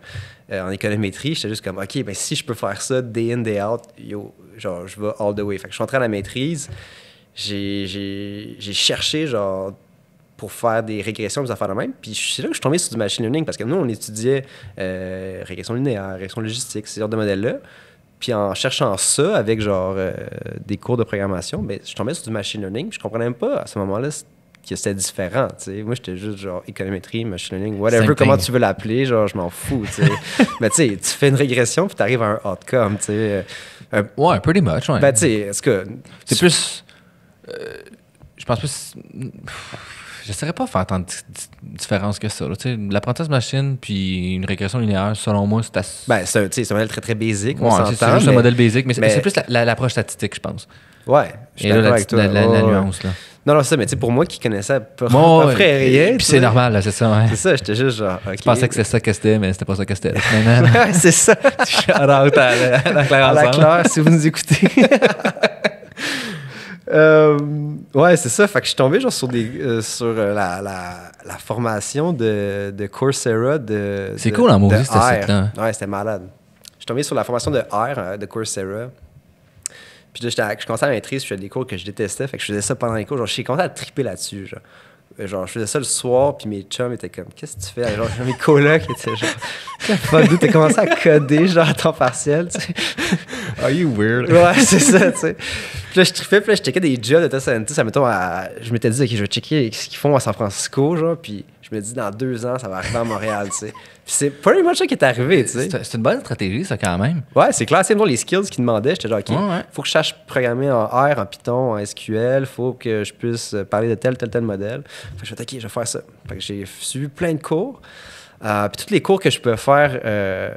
euh, en économétrie, j'étais juste comme, OK, ben si je peux faire ça day in, day out, yo, genre, je vais all the way. Fait que je suis en à la maîtrise. J'ai cherché, genre, pour faire des régressions, des affaires de même. Puis c'est là que je suis tombé sur du machine learning parce que nous, on étudiait euh, régression linéaire, régression logistique, ces genre de modèles-là. Puis en cherchant ça avec genre euh, des cours de programmation, mais ben, je suis tombé sur du machine learning. je comprenais même pas à ce moment-là que c'était différent. sais. Moi, j'étais juste genre économétrie, machine learning, whatever, comment tu veux l'appeler, genre je m'en fous. Mais tu sais, tu fais une régression puis tu arrives à un outcome. tu euh, Un... Ouais, pretty much. Ouais. tu est-ce que. C'est plus. je pense plus. Je ne saurais pas faire tant de différence que ça. L'apprentissage machine puis une régression linéaire, selon moi, c'est assez... Ben, c'est un modèle très, très basique. c'est juste un modèle basique, mais, c'est plus l'approche statistique, je pense. Ouais, je suis d'accord avec toi. La, nuance, là. Non, non, c'est ça, mais tu sais, pour moi qui connaissais pas peu, bon, c'est normal, c'est ça. C'est ça, j'étais juste genre. Je pensais que c'est ça que c'était, mais c'était pas ça que c'était. c'est ça. Tu suis à, la Claire. À la Claire, si vous nous écoutez. Euh, ouais, c'est ça. Fait que je suis tombé genre sur des euh, sur euh, la, la, formation de, de Coursera de. C'est cool en hein, maudit, c'était hein. Ouais, c'était malade. Je suis tombé sur la formation de R de Coursera. Puis là, je commençais à maîtriser, je faisais des cours que je détestais. Fait que je faisais ça pendant les cours. Genre, je suis commencé à triper là-dessus genre, je faisais ça le soir, puis mes chums étaient comme, qu'est-ce que tu fais? genre, mes colocs étaient genre, pas t'as commencé à coder, genre, à temps partiel, tu sais. Are you weird? Ouais, c'est ça, tu sais. Puis là, je trippais, puis là, je checkais des jobs de Tessa Ça, mettons, je m'étais dit, OK, je vais checker ce qu'ils font à San Francisco, genre, puis je me dis, dans deux ans, ça va arriver à Montréal, c'est pretty much ça qui est arrivé, C'est une bonne stratégie, ça, quand même. Ouais, c'est clair. C'est les skills qu'ils demandaient. J'étais genre, OK, faut que je sache programmer en R, en Python, en SQL. Faut que je puisse parler de tel, tel, tel modèle. Fait je OK, je vais faire ça. j'ai suivi plein de cours. Euh, puis tous les cours que je peux faire euh,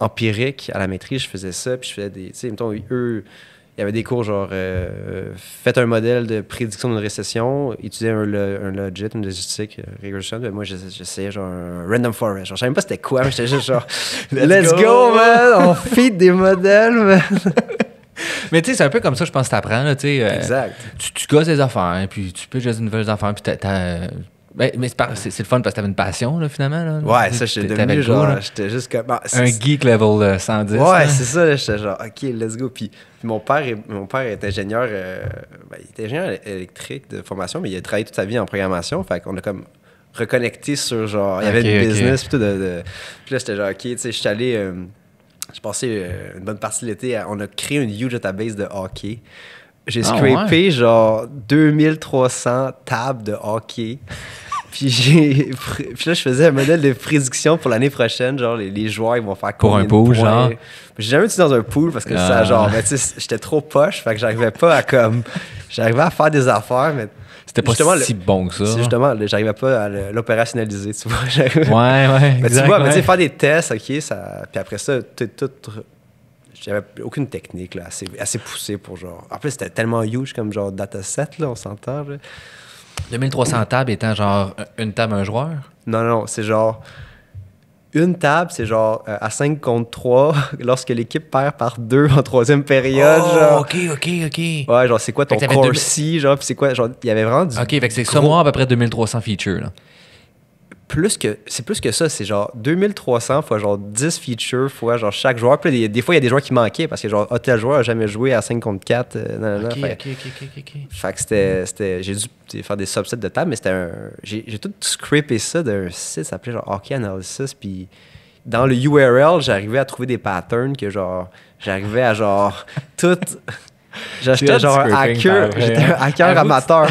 empiriques à la maîtrise, je faisais ça. Puis je faisais des, tu sais, il y avait des cours genre euh, faites un modèle de prédiction d'une récession, étudiez un, logit, une logistique, euh, regression. mais moi, j'essayais genre un random forest. Je je savais même pas c'était quoi, mais j'étais juste genre let's, go, man, on feed des modèles, man. Mais tu sais, c'est un peu comme ça, je pense, que t'apprends, là, tu sais. Euh, exact. Tu, tu gosses des affaires, puis tu peux juste une nouvelle affaires, puis t'as ben, mais c'est, le fun parce que t'avais une passion, finalement. Ouais, ça, j'étais devenu genre. J'étais juste ah, un geek level 110. Euh, ouais, c'est ça, j'étais genre, OK, let's go. Puis, mon, père est, mon père ingénieur. Euh, ben, il était ingénieur électrique de formation, mais il a travaillé toute sa vie en programmation. Fait qu'on a comme reconnecté sur genre. Il y avait une du business, puis De, Puis là, j'étais genre, OK, tu sais, je suis allé. Euh, j'ai passé une bonne partie de l'été. On a créé une huge database de hockey. J'ai ah, scrapé genre 2300 tables de hockey. Puis, là, je faisais un modèle de prédiction pour l'année prochaine. Genre, les, joueurs, ils vont faire Pour un pool, genre. J'ai jamais été dans un pool parce que ça, ah. genre, mais tu sais, j'étais trop poche. Fait que j'arrivais pas à comme. J'arrivais à faire des affaires, mais. C'était pas si bon que ça. justement, j'arrivais pas à l'opérationnaliser, tu vois. Ouais, ouais. Mais tu vois, faire des tests, OK, ça. Puis après ça, tout. tout j'avais aucune technique là, assez, assez poussée pour genre. En plus, c'était tellement huge comme genre dataset, là, on s'entend. 2300 tables étant genre une table, un joueur? Non, non, c'est genre. Une table, c'est genre euh, à 5 contre 3, lorsque l'équipe perd par 2 en troisième période. Oh, genre. ok, ok, ok. Ouais, genre, c'est quoi ton Corsi, 2000... genre, Puis c'est quoi, genre, il y avait vraiment du. Ok, fait que c'est gros... à peu près 2300 features, là plus que c'est plus que ça, c'est genre 2300 fois genre 10 features fois genre chaque joueur. Puis des, fois il y a des joueurs qui manquaient parce que genre oh, tel joueur a jamais joué à 5 contre 4. Euh, non, non, OK, OK, OK, OK. fait que c'était j'ai dû faire des subsets de table, mais c'était un. J'ai tout scripté ça d'un site, ça s'appelait genre Hockey Analysis, puis dans le URL, j'arrivais à trouver des patterns que genre. J'arrivais à genre. Tout. J'achetais genre un hacker. J'étais un hacker amateur.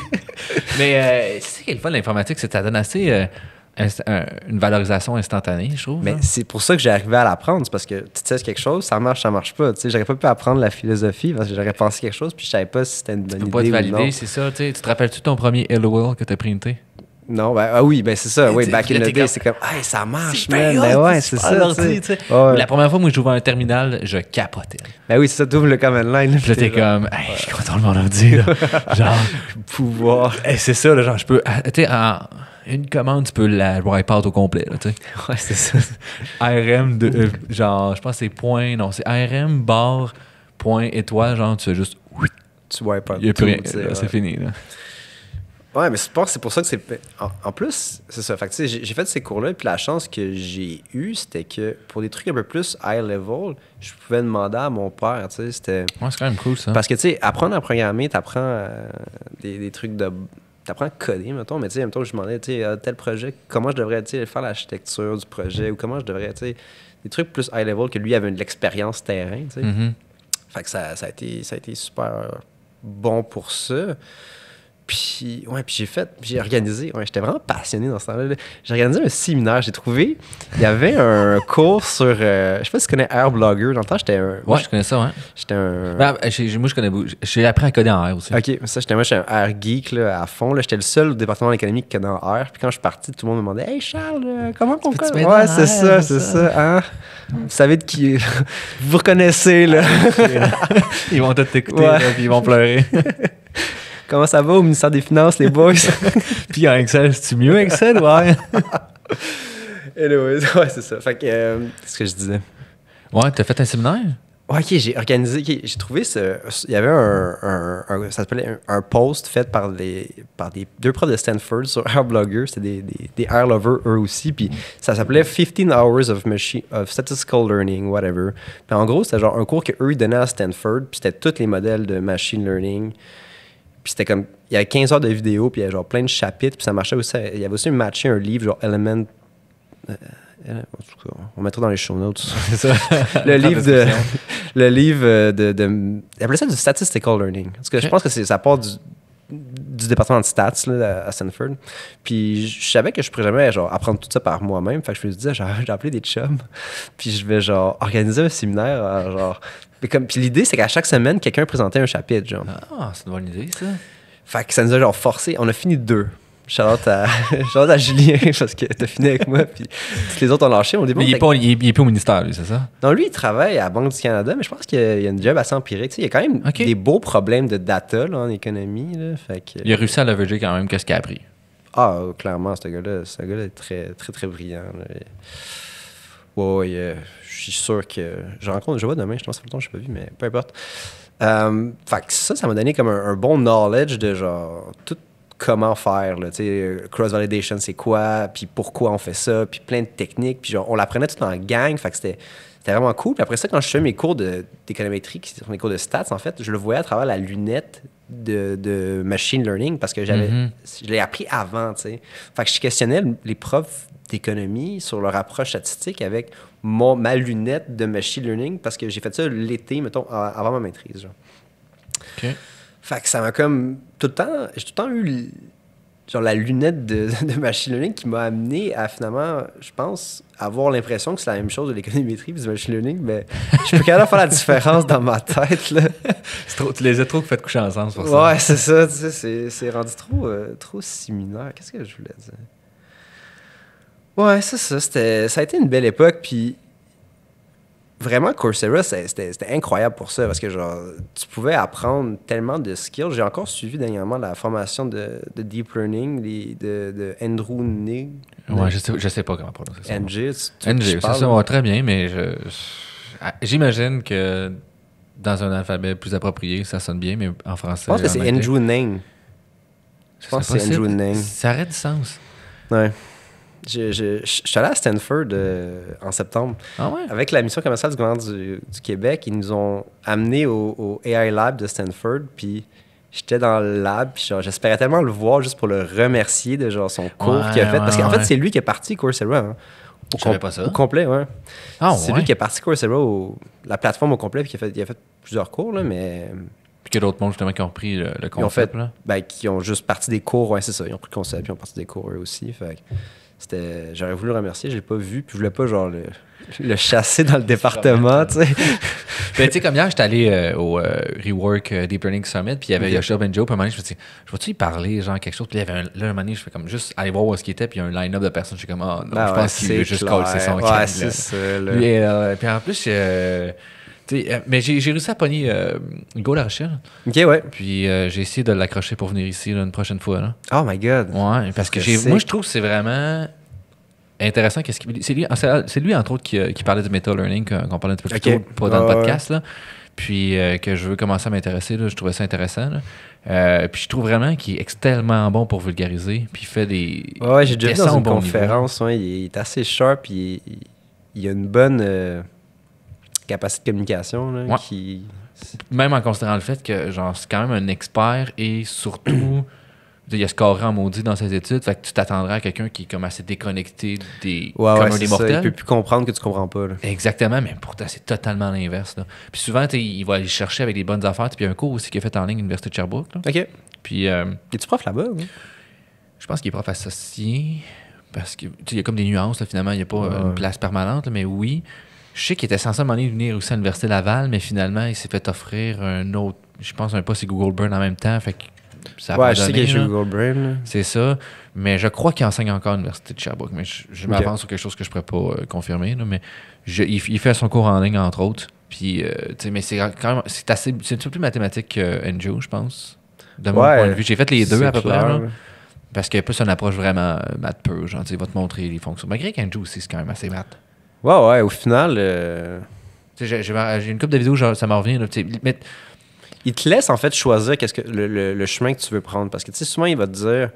mais euh, c'est ça qui l'informatique, c'est donne assez. Euh, une valorisation instantanée, je trouve. Mais c'est pour ça que j'ai arrivé à l'apprendre. parce que tu sais quelque chose, ça marche, ça marche pas. Tu sais, j'aurais pas pu apprendre la philosophie parce que j'aurais pensé quelque chose puis je savais pas si c'était une bonne tu peux idée. pas valider, c'est ça. Tu, te rappelles-tu ton premier LOL que tu printé? Non, ben, ah oui, ben c'est ça. Oui, back in the day, c'est comme, hey, ça marche, man. Ben ouais, c'est ça. La première fois, moi, j'ouvre un terminal, je capotais. Ben oui, c'est ça, t'ouvres le command line. J'étais comme, hey, je suis content de m'en dire. genre, pouvoir. c'est ça, genre, je peux. Ah, tu sais, une commande, tu peux la wipe out au complet, tu sais. Ouais, c'est ça. RM, de, euh, genre, je pense que c'est point, non, c'est RM barre, point étoile, genre, tu fais juste. Tu wipe out. Il n'y a plus rien. C'est fini, là. Ouais, mais je pense que c'est pour ça que c'est. En, en plus, c'est ça. Fait sais j'ai fait ces cours-là, puis la chance que j'ai eue, c'était que pour des trucs un peu plus high level, je pouvais demander à mon père, tu sais. C'était... Ouais, c'est quand même cool, ça. Parce que, tu sais, apprendre à programmer, t'apprends euh, des, des, trucs de. T'apprends à coder, mettons, mais tu sais, temps je demandais, tu sais, euh, tel projet, comment je devrais, tu faire l'architecture du projet, ou comment je devrais, tu sais, des trucs plus high level que lui avait de l'expérience terrain, tu sais. Mm-hmm. Fait que ça, ça, a été, ça a été super bon pour ça. Puis, ouais, puis j'ai fait, j'ai organisé, ouais, j'étais vraiment passionné dans ce temps-là. J'ai organisé un séminaire, j'ai trouvé, il y avait un cours sur, euh, je sais pas si tu connais Airblogger, dans le temps, j'étais un. Ouais, je connais ça, ouais. J'étais un. Ben, euh, moi, je connais, j'ai appris à coder en air aussi. Ok, ça, j'étais, moi, j'étais un air geek là, à fond, Là, j'étais le seul au département économique qui codait en R. Puis quand je suis parti, tout le monde me demandait, hey Charles, euh, comment on code Ouais, c'est ça, c'est ça. hein? Vous savez de qui. vous reconnaissez, là. ils vont tout t'écouter, puis ils vont pleurer. Comment ça va au ministère des Finances, les boys? Puis en Excel, c'est-tu mieux Excel? Ouais. Hello, ouais, c'est ça. Fait que, euh, c'est ce que je disais. Ouais, t'as fait un séminaire? Ouais, ok, j'ai organisé, j'ai trouvé ce. Il y avait un, ça s'appelait un, post fait par, par des deux profs de Stanford sur Airblogger. C'était des, airlovers, eux aussi. Puis ça s'appelait 15 Hours of, machine, of Statistical Learning, whatever. Puis en gros, c'était genre un cours qu'eux donnaient à Stanford. Puis c'était tous les modèles de machine learning. Puis c'était comme, il y avait 15 heures de vidéo, puis il y avait genre plein de chapitres, puis ça marchait aussi. Il y avait aussi matché un livre, genre Element. Euh, en tout on mettra dans les show notes. le, livre de, le livre euh, de. il appelait ça du statistical learning. Parce que je pense que ça part du, département de stats à Stanford. Puis je savais que je pourrais jamais apprendre tout ça par moi-même. Fait que je me disais, j'ai appelé des chums. Puis je vais genre organiser un séminaire, euh, genre comme, puis l'idée, c'est qu'à chaque semaine, quelqu'un présentait un chapitre, genre. Ah, c'est une bonne idée, ça. Fait que ça nous a genre forcé. On a fini deux. Charlotte à, à Julien, parce que t'as fini avec moi, puis les autres ont lâché. On dit, mais il est, pas, il, est, au ministère, lui, c'est ça? Non, lui, il travaille à la Banque du Canada, mais je pense qu'il y a, une job assez empirique. sais il y a quand même des beaux problèmes de data là, en économie. Là, fait Il a réussi à leverger quand même qu'est-ce qu'il a appris. Ah, clairement, ce gars-là gars est très, très, très brillant. Ouais, euh, je suis sûr que. Je rencontre, je vois demain, je pense que ça longtemps je l'ai pas vu, mais peu importe. Euh, ça, ça m'a donné comme un, bon knowledge de genre tout comment faire, cross-validation, c'est quoi, puis pourquoi on fait ça, puis plein de techniques, puis genre, on l'apprenait tout en gang, fait c'était c'était vraiment cool. après ça, quand je fais mes cours d'économétrie, qui sont mes cours de stats, en fait, je le voyais à travers la lunette de, machine learning parce que j'avais, mhm. je l'ai appris avant, tu sais. Fait que je questionnais les profs d'économie sur leur approche statistique avec ma lunette de machine learning parce que j'ai fait ça l'été, mettons, avant ma maîtrise. Fait que ça m'a comme tout le temps, j'ai tout le temps eu genre la lunette de, machine learning qui m'a amené à finalement, je pense, avoir l'impression que c'est la même chose de l'économétrie et de machine learning, mais je peux quand même faire la différence dans ma tête. Là. tu les as trop fait coucher ensemble pour ça. Ouais, c'est ça, tu sais, c'est rendu trop, euh, trop similaire. Qu'est-ce que je voulais dire? Ouais, c'est ça, ça a été une belle époque, puis vraiment, Coursera, c'était incroyable pour ça parce que genre, tu pouvais apprendre tellement de skills. J'ai encore suivi dernièrement la formation de, Deep Learning de, Andrew Ning. Ouais, je sais, sais pas comment prononcer ça. NG, NG, ça se voit très bien, mais ah, j'imagine que dans un alphabet plus approprié, ça sonne bien, mais en français. Je pense que c'est Andrew Ning. Je pense que c'est Andrew Ng. Ça aurait du sens. Ouais. Je, suis allé à Stanford euh, en septembre. Ah Avec la mission commerciale du gouvernement du, Québec, ils nous ont amenés au, AI Lab de Stanford. Puis j'étais dans le lab. Puis j'espérais tellement le voir juste pour le remercier de genre, son cours qu'il a fait. Parce qu'en fait, c'est lui qui est parti Coursera. Hein. au, pas complet, ouais. Ah c'est lui qui est parti Coursera, au, la plateforme au complet, puis a fait, il a fait plusieurs cours, là, mais puis a d'autres mondes, justement, qui ont pris le, concept. là. Ben, qui ont juste parti des cours, ouais, c'est ça. Ils ont pris le concept, puis ils ont parti des cours eux aussi. Fait c'était j'aurais voulu le remercier je l'ai pas vu puis je voulais pas genre le, chasser dans le département tu sais ben, tu sais comme hier j'étais allé euh, au euh, rework euh, Deep Learning Summit puis il y avait Yoshia Benjo puis un moment donné je me suis dit je vais-tu y parler genre quelque chose puis il y avait un, là un moment je fais comme juste aller voir où est-ce qu'il était puis il y a un line-up de personnes je suis comme oh non ben je pense qu'il veut juste call c'est ça, puis en plus euh, mais j'ai réussi à pogner euh, Hugo Ok, ouais. Puis euh, j'ai essayé de l'accrocher pour venir ici une prochaine fois. Oh my God. Ouais, parce que, moi, je trouve que c'est vraiment intéressant. C'est -ce lui, lui, entre autres, qui, euh, parlait du meta-learning, qu'on parlait un petit peu plus tôt dans le podcast. Puis que je veux commencer à m'intéresser. Je trouvais ça intéressant. puis je trouve vraiment qu'il est extrêmement bon pour vulgariser. Puis il fait des. Ouais, j'ai déjà vu dans une conférence. il est assez sharp. Il, il a une bonne capacité de communication là, qui... Même en considérant le fait que genre c'est quand même un expert et surtout il y a ce scoré en maudit dans ses études, fait que tu t'attendrais à quelqu'un qui est comme assez déconnecté des comme des mortels. tu peux plus comprendre que tu comprends pas. Exactement, mais pourtant c'est totalement l'inverse. Puis souvent il va aller chercher avec des bonnes affaires. Puis il un cours aussi qui est fait en ligne à l'université de Sherbrooke. Ok. Puis euh, es-tu prof là-bas Je pense qu'il est prof associé parce que il y a comme des nuances finalement, il n'y a pas euh, une place permanente, mais oui. Je sais qu'il était censé m'en venir aussi à l'Université Laval, mais finalement, il s'est fait offrir un autre. Je pense un poste Google Burn en même temps. Fait ça je sais qu'il est Google Brain. C'est ça. Mais je crois qu'il enseigne encore à l'Université de Sherbrooke. Mais je, m'avance sur quelque chose que je ne pourrais pas euh, confirmer. mais il, fait son cours en ligne, entre autres. Puis, euh, mais c'est quand même. C'est assez. un plus mathématique qu'Andrew, je pense. De mon point de vue. J'ai fait les deux à peu près. parce qu'il c'est a approche vraiment euh, Math peu. Genre, il va te montrer les fonctions. Malgré qu'Andrew aussi, c'est quand même assez Math. Ouais, ouais, au final. Euh, j'ai une coupe de vidéos, genre, ça m'en revient. mais... Il te laisse en fait choisir qu'est-ce que le, chemin que tu veux prendre. Parce que souvent, il va te dire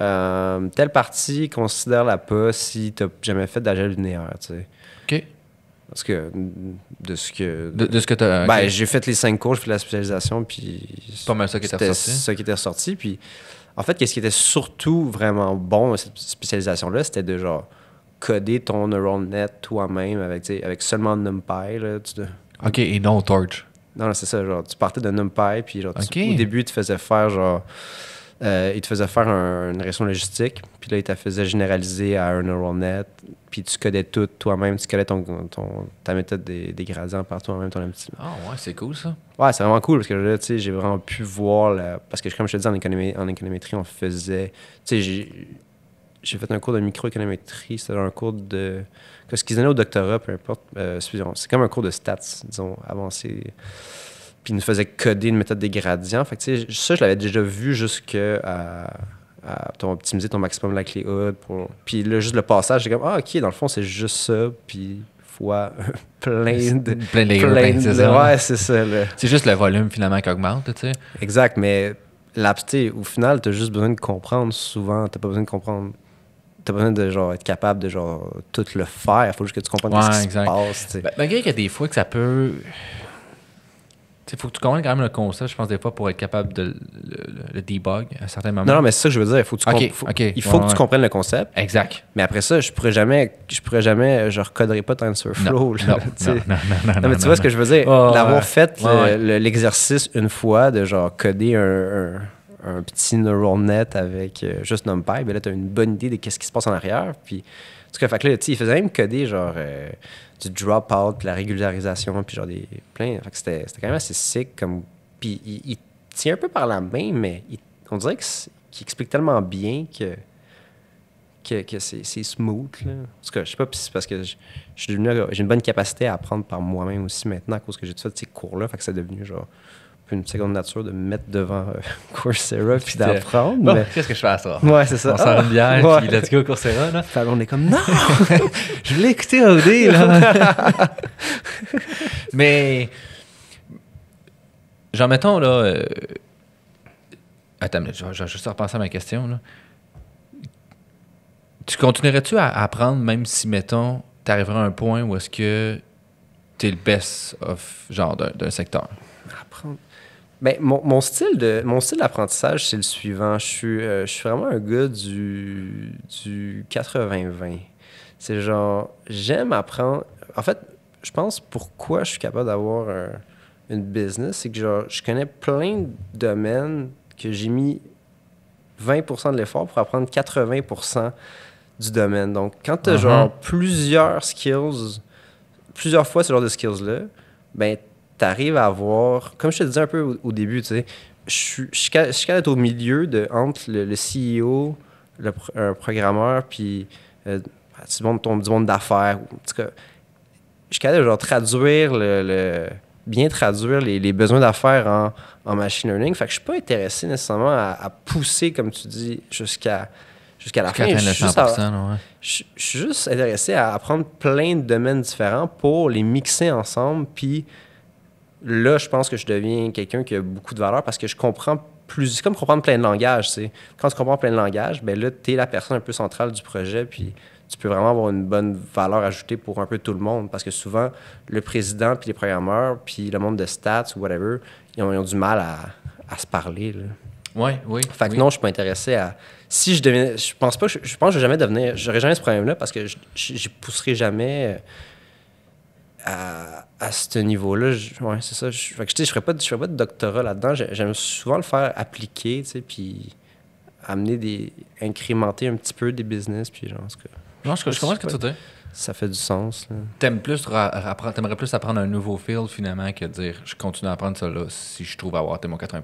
euh, telle partie, considère-la pas si tu jamais fait d'agile linéaire. OK. Parce que de ce que. De, ce que Ben, j'ai fait les cinq cours, j'ai fait la spécialisation, puis. c'était ça qui était ressorti. Puis, en fait, qu'est-ce qui était surtout vraiment bon cette spécialisation-là, c'était de genre coder ton neural net toi-même avec, avec seulement NumPy. OK, et non Torch. Non, c'est ça. tu partais de NumPy, puis genre, au début, tu faisais faire genre. il te faisait faire euh, une réaction logistique, puis là, il te faisait généraliser à un neural net, puis tu codais tout toi-même, tu codais ton, ta méthode des, gradients par toi-même, ton Ah ouais, c'est cool ça. Ouais, c'est vraiment cool parce que là, tu sais, j'ai vraiment pu voir, parce que comme je te dis, en, économie, en économétrie, on faisait, tu sais, j'ai fait un cours de microéconométrie, c'était un cours de. Ce qu'ils donnaient au doctorat, peu importe. Euh, c'est comme un cours de stats, disons, avancé. Puis ils nous faisaient coder une méthode des gradients. Fait ça, je l'avais déjà vu jusque à, optimiser ton maximum de la clé Pour... Puis là, juste le passage, c'est comme, ah, OK, dans le fond, c'est juste ça. Puis fois plein de. Plein de, Ouais, c'est ça. C'est juste le volume finalement qui augmente, tu sais. Exact, mais au final, tu as juste besoin de comprendre souvent. Tu pas besoin de comprendre t'as besoin de genre être capable de genre tout le faire. Faut juste que tu comprennes ce qui se passe. T'sais. Ben, malgré qu'il y a des fois que ça peut. Il faut que tu comprennes quand même le concept, je pense, des fois, pour être capable de le, debug à un certain moment. Non, non mais c'est ça que je veux dire. il faut que tu comprennes le concept. Exact. Mais après ça, je pourrais jamais, je pourrais jamais, je recoderai pas TensorFlow. Non, non non, non, non, mais tu vois ce que je veux dire? L'avoir fait l'exercice une fois de genre coder un un petit neural net avec euh, juste NumPy, ben là, tu as une bonne idée de ce qui se passe en arrière. Puis, en tout cas, fait que il faisait même coder genre euh, du drop-out, puis la régularisation, puis genre des plein. Fait c'était quand même assez sick. Comme, puis, il, tient un peu par la main, mais on dirait qu'il explique tellement bien que que, c'est smooth. Là. En tout cas, je sais pas si c'est parce que j'ai une bonne capacité à apprendre par moi-même aussi maintenant à cause que j'ai fait ces cours-là. Fait que c'est devenu genre une seconde nature de me mettre devant euh, Coursera puis d'apprendre mais... Qu'est-ce que je fais à ça? Ouais, c'est ça. On s'en bien, ouais. puis let's go Coursera. Là. on est comme, non! je voulais écouter OD, là. mais, genre, mettons, là. Euh, attends, je vais juste repenser à ma question, là. Tu continuerais-tu à apprendre même si, mettons, tu arriverais à un point où est-ce que tu es le best of, genre, d'un secteur? Ben, mon, style de mon style d'apprentissage, c'est le suivant. Je suis, euh, je suis vraiment un gars du, du 80-20. C'est genre, j'aime apprendre. En fait, je pense pourquoi je suis capable d'avoir une business, c'est que je connais plein de domaines que j'ai mis 20 de l'effort pour apprendre 80 du domaine. Donc, quand tu as mm-hmm. genre plusieurs skills, plusieurs fois ce genre de skills-là, ben, tu arrives à avoir, comme je te disais un peu au, début, tu sais, je, suis qu'à être au milieu de, entre le, CEO, le, e programmeur, puis euh, du monde, d'affaires. En je suis quand même genre, traduire le, bien traduire les, besoins d'affaires en, machine learning. Fait que je suis pas intéressé nécessairement à, pousser, comme tu dis, jusqu'à jusqu'à la fin. Je suis, juste je suis juste intéressé à apprendre plein de domaines différents pour les mixer ensemble, puis là, je pense que je deviens quelqu'un qui a beaucoup de valeur parce que je comprends plus. C'est comme comprendre plein de langages. C'est Quand tu comprends plein de langages, ben là, tu es la personne un peu centrale du projet. Puis tu peux vraiment avoir une bonne valeur ajoutée pour un peu tout le monde. Parce que souvent, le président, puis les programmeurs, puis le monde de stats ou whatever, ils ont, du mal à, se parler. Oui, oui. Fait que non, je suis pas intéressé à. Si je deviens. Je pense pas. Je, je pense que je vais jamais devenir. J'aurais jamais ce problème-là parce que je, je, je pousserai jamais euh, à, ce niveau-là, c'est ça. Je, fait que, je ferais pas, je ferais de doctorat là-dedans. J'aime souvent le faire appliquer, tu puis amener des. incrémenter un petit peu des business, puis genre, je, comprends ce que tu dis. Ça fait du sens. T'aimes plus t'aimerais plus apprendre un nouveau field finalement que dire je continue à apprendre ça là si je trouve avoir mon 80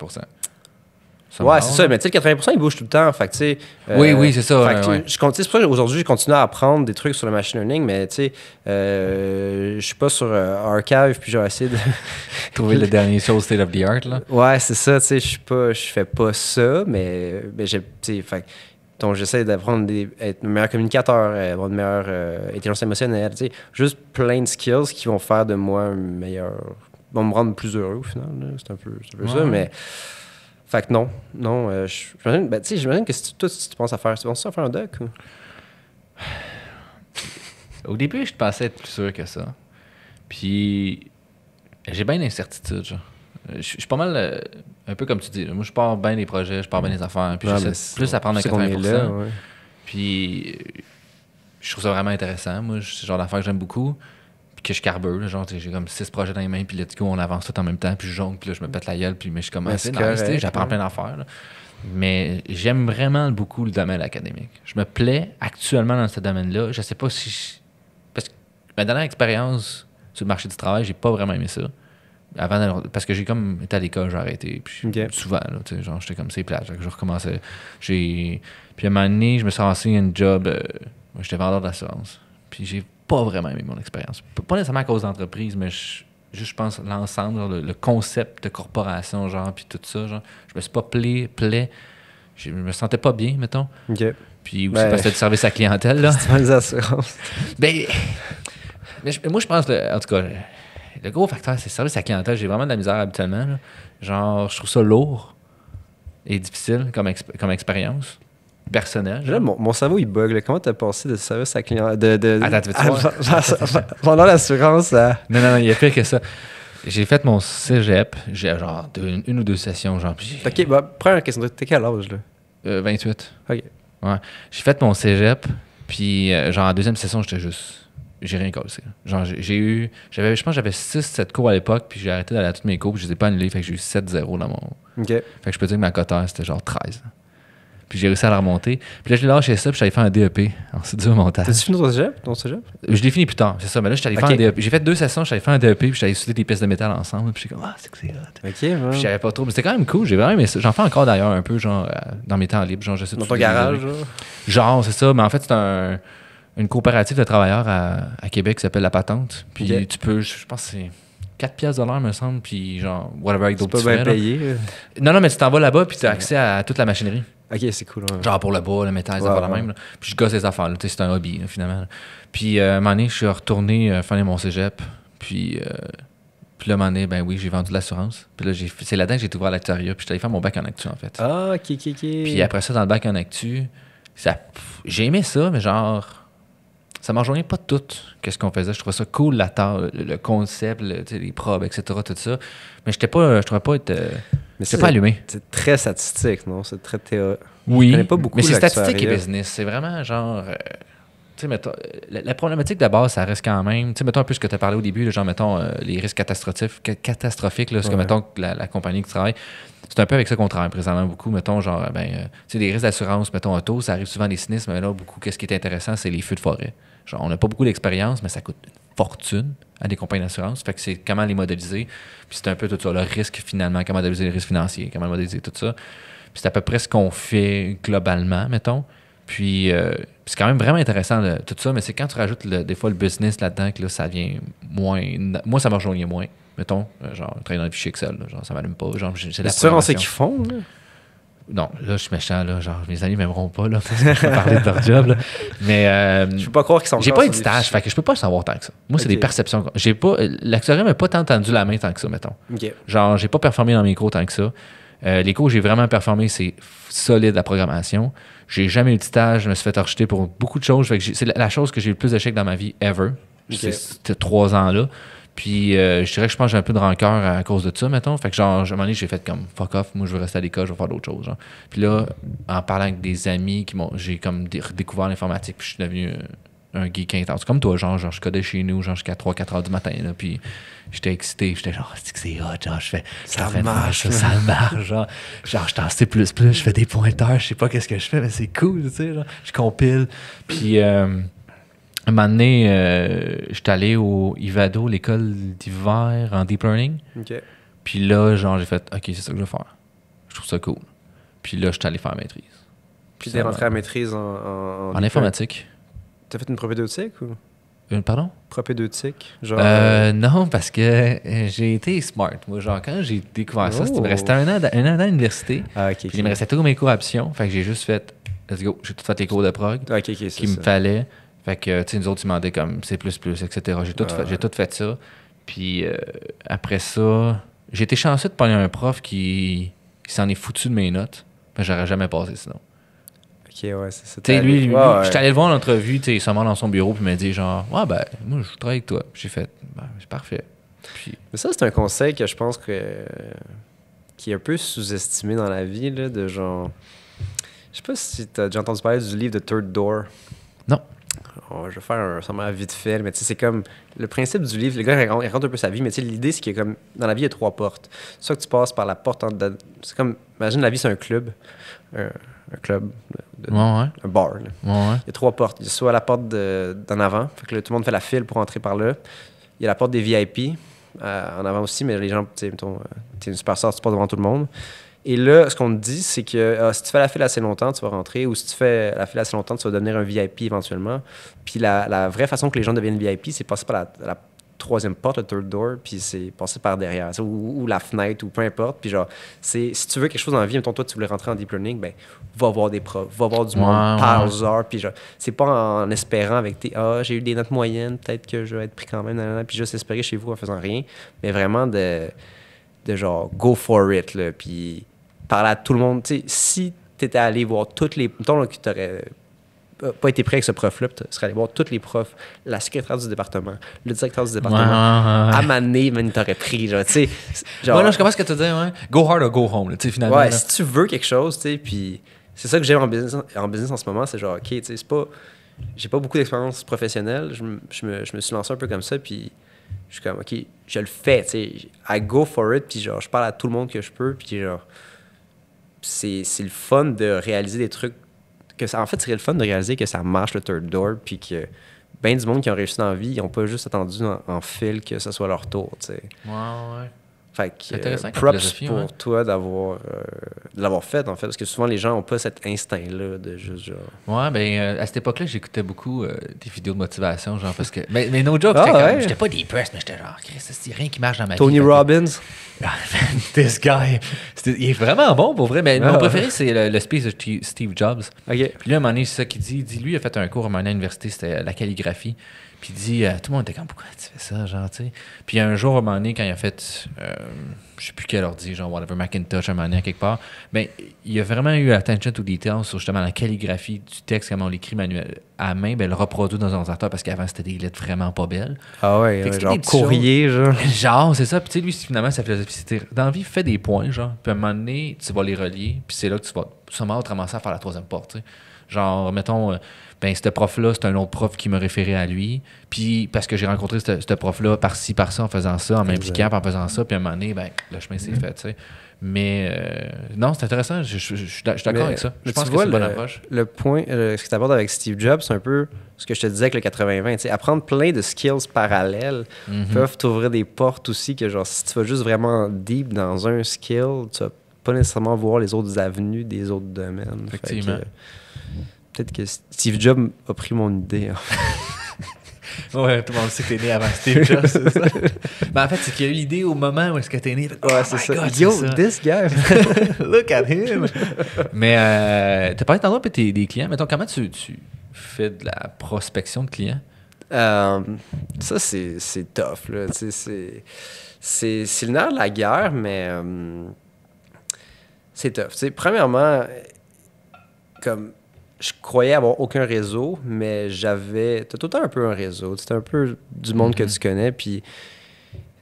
ouais, c'est ça. Mais tu sais, le 80 il bouge tout le temps. Fait tu sais oui, euh, oui, c'est ça. je continue, c'est pour ça qu'aujourd'hui, je à apprendre des trucs sur le machine learning, mais tu sais, euh, je suis pas sur euh, Archive, puis j'ai essayé de. Trouver le dernier show state of the art, là. Ouais, c'est ça. Tu sais, je suis pas, je fais pas ça, mais, mais j'ai, tu donc, j'essaie d'apprendre des être meilleur communicateur, euh, avoir une meilleure intelligence émotionnelle, tu sais, juste plein de skills qui vont faire de moi un meilleur. vont me rendre plus heureux au final. C'est un peu, ça, mais. Fait que non, non, euh, j'imagine, ben, que si tu, toi, si tu penses à faire, tu penses à faire un doc ou? Au début, je pensais être plus sûr que ça. Puis, j'ai bien d'incertitudes euh, Je suis pas mal, euh, un peu comme tu dis, moi je pars bien des projets, je pars bien des affaires, puis j'essaie plus à prendre à 80%. Puis, je trouve ça vraiment intéressant. Moi, c'est le genre d'affaires que j'aime beaucoup que je carbure. j'ai comme six projets dans les mains, puis là on avance tout en même temps, puis je jongle, puis là, je me pète la gueule, puis mais je commence, à rester, j'apprends plein d'affaires. Mais j'aime vraiment beaucoup le domaine académique. Je me plais actuellement dans ce domaine-là. Je sais pas si. Parce que ma dernière expérience sur le marché du travail, j'ai pas vraiment aimé ça. Avant parce que j'ai comme été à l'école, j'ai arrêté. Puis souvent, genre, j'étais comme c'est plat. je recommençais. J'ai... Puis à un moment donné, je me suis renseigné à un job. Euh, j'étais vendeur d'assurance. Puis j'ai pas vraiment aimé mon expérience. Pas nécessairement à cause d'entreprise, mais je, je pense l'ensemble, le, concept de corporation, genre, puis tout ça, genre, je me suis pas plaît, Je, me sentais pas bien, mettons. OK. Puis ou ben, parce que du service à clientèle, là. les assurances. ben, mais moi, je pense, en tout cas, le gros facteur, c'est le service à clientèle. J'ai vraiment de la misère habituellement. Genre, je trouve ça lourd et difficile comme, comme expérience personnel. mon, mon, cerveau, il bug. Comment t'as pensé de service à client. De, de, de... Attends, tu Pendant ah, l'assurance Non, non, non, il y a pire que ça. J'ai fait mon cégep, j'ai genre une, ou deux sessions, genre. Ok, bah, première question, t'es quel âge, là 28. Euh, ok. Ouais. J'ai fait mon cégep, puis euh, genre, en deuxième session, j'étais juste. J'ai rien causé. Genre, j'ai eu. j'avais Je pense que j'avais 6-7 cours à l'époque, puis j'ai arrêté d'aller à toutes mes cours, puis je les ai pas annulés, fait que j'ai eu 7-0 dans mon. Ok. Fait que je peux dire que ma coteur c'était genre 13. Puis j'ai réussi à la remonter. Puis là, je l'ai lâché ça, puis j'avais faire un DEP en dur, montage. T'as-tu fini ton cégep, ton euh, Je l'ai fini plus tard, c'est ça. Mais là, j'allais DEP. J'ai fait deux sessions, j'avais faire un DEP, puis j'allais souder des pièces de métal ensemble. Puis j'étais comme, ah, c'est que c'est OK, Puis j'avais pas trop. Mais c'était quand même cool. J'ai vraiment J'en fais encore d'ailleurs un peu, genre, euh, dans mes temps libres. Genre, je Dans ton garage, genre? c'est ça. Mais en fait, c'est un une coopérative de travailleurs à, à Québec qui s'appelle La Patente. Puis tu peux, je, pense que c'est 4 pièces de l'heure, me semble, puis genre, whatever, avec d'autres Tu peux bien payer. Euh. Non, non, mais tu t'en vas là-bas, puis tu as accès à toute la machinerie. Ok, c'est cool. Genre pour le bois, le métal, c'est pas la même. Puis je gosse les affaires, c'est un hobby, finalement. Puis euh, un moment donné, je suis retourné euh, mon cégep. Puis, euh, puis là, un moment donné, ben oui, j'ai vendu l'assurance. Puis là, j'ai c'est là-dedans que j'ai ouvert l'actuariat. Puis suis allé faire mon bac en actu, en fait. Ah, ok, ok, ok. Puis après ça, dans le bac en actu, ça, j'ai aimé ça, mais genre, ça m'en pas tout. Qu'est-ce qu'on faisait? Je trouvais ça cool, la tâche, le, concept, les probes, etc., tout ça. Mais j'étais pas, je trouvais pas être. Euh, c'est pas allumé. C'est très statistique, non? C'est très théorique. Oui. pas beaucoup Mais c'est statistique et business. C'est vraiment genre. Euh, tu euh, la, la, problématique de base, ça reste quand même. Tu sais, mettons un peu ce que tu as parlé au début, genre, mettons, euh, les risques catastrophiques, catastrophiques ce que, mettons, la, compagnie qui travaille. C'est un peu avec ça qu'on travaille présentement beaucoup. Mettons, genre, ben, tu sais, risques d'assurance, mettons, auto, ça arrive souvent des sinistres, mais là, beaucoup, qu'est-ce qui est intéressant, c'est les feux de forêt. Genre, on n'a pas beaucoup d'expérience, mais ça coûte une fortune à des compagnies d'assurance. Fait que c'est comment les modéliser. Puis c'est un peu tout ça, le risque finalement, comment modéliser les risques financiers, comment modéliser tout ça. Puis c'est à peu près ce qu'on fait globalement, mettons. Puis euh, c'est quand même vraiment intéressant tout ça, mais c'est quand tu rajoutes des fois le business là-dedans que là, ça vient moins. Moi, ça me rejoignait moins. Mettons, euh, genre, travailler dans le fichier Excel, genre, ça m'allume pas. Genre, c'est la qu'ils font. Non, là, je suis méchant, là. Genre, mes amis m'aimeront pas, là, parce que je peux parler de leur job, là. Mais. Euh, je peux pas croire qu'ils sont J'ai pas de tâche, fait que je peux pas savoir tant que ça. Moi, c'est des perceptions. J'ai pas. m'a m'a pas tant tendu la main tant que ça, mettons. Okay. Genre, j'ai pas performé dans mes cours tant que ça. Euh, les cours j'ai vraiment performé, c'est solide la programmation. J'ai jamais eu de stage, je me suis fait rejeter pour beaucoup de choses. C'est la, chose que j'ai eu le plus d'échecs dans ma vie ever. C'est Ces trois ans-là. Puis euh, je dirais que je pense que j'ai un peu de rancœur à, cause de ça, mettons. Fait que genre, à un moment donné, j'ai fait comme fuck off, moi je veux rester à l'école, je vais faire d'autres choses. Puis là, en parlant avec des amis qui m'ont. J'ai comme redécouvert l'informatique, puis je suis devenu euh, un, geek intense. Comme toi, genre, genre je codais chez nous, genre jusqu'à 3-4 heures du matin, là, puis j'étais excité, j'étais genre, c'est que c'est hot, genre, je fais, ça marche, ça, marche, genre, genre, je t'en sais plus, plus, je fais des pointeurs, je sais pas qu'est-ce que je fais, mais c'est cool, tu sais, genre, je compile, puis. Euh, un moment donné, euh, j'étais allé au Ivado, l'école d'hiver en deep learning. Puis là, genre, j'ai fait, OK, c'est ça que je veux faire. Je trouve ça cool. Puis là, j'étais allé faire maîtrise. Puis t'es rentré à maîtrise en. En, informatique. T'as fait une propédeutique ou Une, euh, pardon Propédeutique genre... Euh, euh non, parce que j'ai été smart. Moi, genre, quand j'ai découvert ça, il me restait un an, à l'université. puis il me restait tous mes cours à option. Fait que j'ai juste fait, let's go, j'ai tout fait les cours de prog c'est ça. qui me fallait. Fait que, tu sais, nous autres, ils demandaient comme C, etc. J'ai tout, fait, j'ai tout fait ça. Puis euh, après ça, j'ai été chanceux de parler à un prof qui, s'en est foutu de mes notes. Ben, j'aurais jamais passé sinon. Ok, ouais, c'est ça. Tu sais, lui, je suis allé le voir en entrevue, tu sais, il dans son bureau, puis il m'a dit genre, ouais, ben, moi, je travaille avec toi. j'ai fait, ben, c'est parfait. Puis... Mais ça, c'est un conseil que je pense que. qui est un peu sous-estimé dans la vie, là, de genre. Je sais pas si t'as déjà entendu parler du livre de Third Door. Non. Ah, je vais faire un sommaire vite fait, mais tu sais, c'est comme le principe du livre. Le gars il raconte un peu sa vie, mais tu sais, l'idée, c'est que comme dans la vie, il y a trois portes. Soit que tu passes par la porte C'est comme, imagine la vie, c'est un club. Euh, un, club, un bar. il y a trois portes. Il y a soit la porte d'en avant, fait que tout le monde fait la file pour entrer par là. Il y a la porte des VIP, euh, en avant aussi, mais les gens, tu sais, euh, es une superstar, tu passes devant tout le monde. Et là, ce qu'on te dit, c'est que ah, si tu fais la file assez longtemps, tu vas rentrer, ou si tu fais la file assez longtemps, tu vas devenir un VIP éventuellement. Puis la, vraie façon que les gens deviennent VIP, c'est passer par la, troisième porte, le third door, puis c'est passer par derrière, ou, la fenêtre, ou peu importe. Puis genre, c'est, si tu veux quelque chose dans la vie, mettons, toi, tu voulais rentrer en deep learning, ben, va voir des profs, va voir du monde par puis genre, c'est pas en, espérant avec tes, ah, j'ai eu des notes moyennes, peut-être que je vais être pris quand même, puis juste espérer chez vous en faisant rien, mais vraiment de, de genre, go for it, là, puis parler à tout le monde. si tu étais allé voir toutes les. Mettons que tu euh, pas été prêt avec ce prof-là, tu serais allé voir toutes les profs, la secrétaire du département, le directeur du département. À pris. Genre, tu je comprends ce que tu Go hard or go home, tu finalement. si tu veux quelque chose, puis c'est ça que j'aime en business, en business en ce moment, c'est genre, OK, tu sais, c'est pas. J'ai pas beaucoup d'expérience professionnelle, je, me, suis lancé un peu comme ça, puis je suis comme, OK, je le fais, tu sais. I go for it, puis genre, je parle à tout le monde que je peux, puis genre c'est le fun de réaliser des trucs. Que ça, en fait, c'est le fun de réaliser que ça marche le third door, puis que bien du monde qui ont réussi dans la vie, ils n'ont pas juste attendu en, fil que ce soit leur tour. Tu sais. Ouais, ouais. Fait que, euh, props pour toi d'avoir euh, l'avoir fait, en fait, parce que souvent les gens n'ont pas cet instinct-là de juste genre. Ouais, ben euh, à cette époque-là, j'écoutais beaucoup des vidéos de motivation, genre, parce que. Mais, mais no joke, ah, j'étais pas depressed, mais j'étais genre, c'est rien qui marche dans ma Tony vie. Tony Robbins. Ah, this guy. il est vraiment bon pour vrai, mais mon ah, préféré, c'est le, speech de Steve Jobs. Okay. Puis là, à un moment donné, c'est ça qu'il dit. Il dit, lui, il a fait un cours à mon université c'était la calligraphie il dit, euh, tout le monde était comme, pourquoi tu fais ça, genre, tu sais. Puis un jour, à un moment donné, quand il a fait, euh, je sais plus quel ordi, genre whatever, Macintosh, un moment quelque part. Mais il y a vraiment eu attention to detail sur justement la calligraphie du texte, comment on l'écrit manuel à main, ben, le reproduit dans un ordinateur parce qu'avant, c'était des lettres vraiment pas belles. Ah ouais, ouais genre courrier, genre. Genre, c'est ça. Puis tu sais, lui, finalement, sa philosophie, c'était dans vie, fais des points, genre. Puis à un moment donné, tu vas les relier, puis c'est là que tu vas sûrement commencer à faire la troisième porte, tu sais. Genre, mettons, euh, ben, ce prof-là, c'est un autre prof qui me référait à lui. Puis, parce que j'ai rencontré ce prof-là par-ci, par-ça, en faisant ça, en m'impliquant, en faisant ça. Puis, à un moment donné, ben, le chemin s'est fait, tu sais. Mais euh, non, c'est intéressant. Je, suis d'accord avec ça. Je pense que c'est une bonne approche. Le point, euh, ce que tu abordes avec Steve Jobs, c'est un peu ce que je te disais avec le 80-20. Apprendre plein de skills parallèles mm-hmm. peuvent t'ouvrir des portes aussi que, genre, si tu vas juste vraiment deep dans un skill, tu vas pas nécessairement voir les autres avenues des autres domaines. Euh, peut-être que Steve Jobs a pris mon idée. ouais, tout le monde sait que t'es né avant Steve Jobs, c'est ça. Mais ben, en fait, c'est qu'il y a eu l'idée au moment où est-ce que t'es né. Oh ouais, c'est oh ça. God, Yo, this guy. Look at him. Mais euh, t'as parlé tantôt tes des clients. Mettons, comment tu, tu fais de la prospection de clients? Euh, ça, c'est, c'est tough. Là. C'est, c'est, c'est le nerf de la guerre, mais euh, c'est tough. premièrement, comme je croyais avoir aucun réseau, mais j'avais. T'as tout un peu un réseau. C'était un peu du monde que mhm. tu connais. Puis,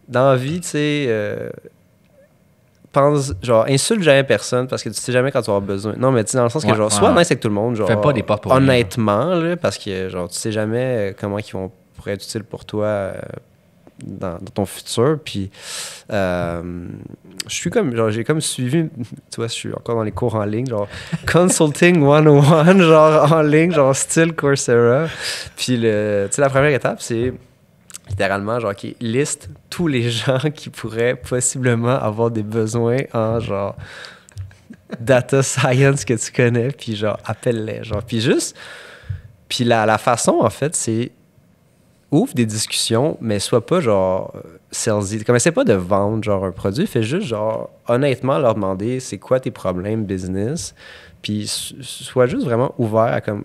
dans la vie, tu sais. Euh, pense, genre, insulte jamais personne parce que tu sais jamais quand tu auras besoin. Non, mais tu sais, dans le sens que, genre, sois nice avec tout le monde. Genre, Fais pas des Honnêtement, parce que, genre, tu sais jamais euh, comment ils vont, pour être utiles pour toi euh, dans, ton futur. Puis, euh, je suis comme, genre, j'ai comme suivi, tu vois, je suis encore dans les cours en ligne, genre, Consulting 101, genre, en ligne, genre, style Coursera. Puis, le, tu sais, la première étape, c'est littéralement, genre, qui liste tous les gens qui pourraient possiblement avoir des besoins en, genre, data science que tu connais, puis genre, appelle-les, genre. Puis juste, puis la, la façon, en fait, c'est ouvre des discussions, mais sois pas genre salesy. Comme pas de vendre genre un produit, fais juste genre honnêtement leur demander c'est quoi tes problèmes business, puis sois juste vraiment ouvert à comme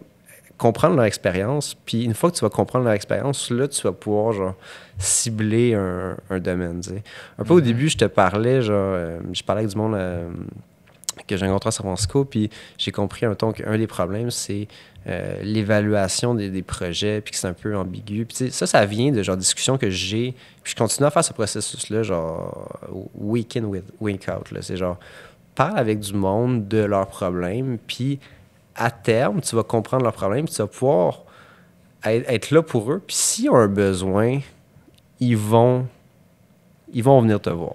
comprendre leur expérience, puis une fois que tu vas comprendre leur expérience, là tu vas pouvoir genre cibler un, domaine. Un peu au mm-hmm. début, je te parlais genre euh, je parlais avec du monde euh, que j'ai rencontré à San puis j'ai compris un ton qu'un des problèmes c'est euh, l'évaluation des, projets, puis que c'est un peu ambigu. Puis ça, ça vient de genre discussions que j'ai. Puis je continue à faire ce processus-là, genre week in, week out. C'est genre, parle avec du monde de leurs problèmes, puis à terme, tu vas comprendre leurs problèmes, puis tu vas pouvoir être, là pour eux. Puis s'ils ont un besoin, ils vont, ils vont venir te voir.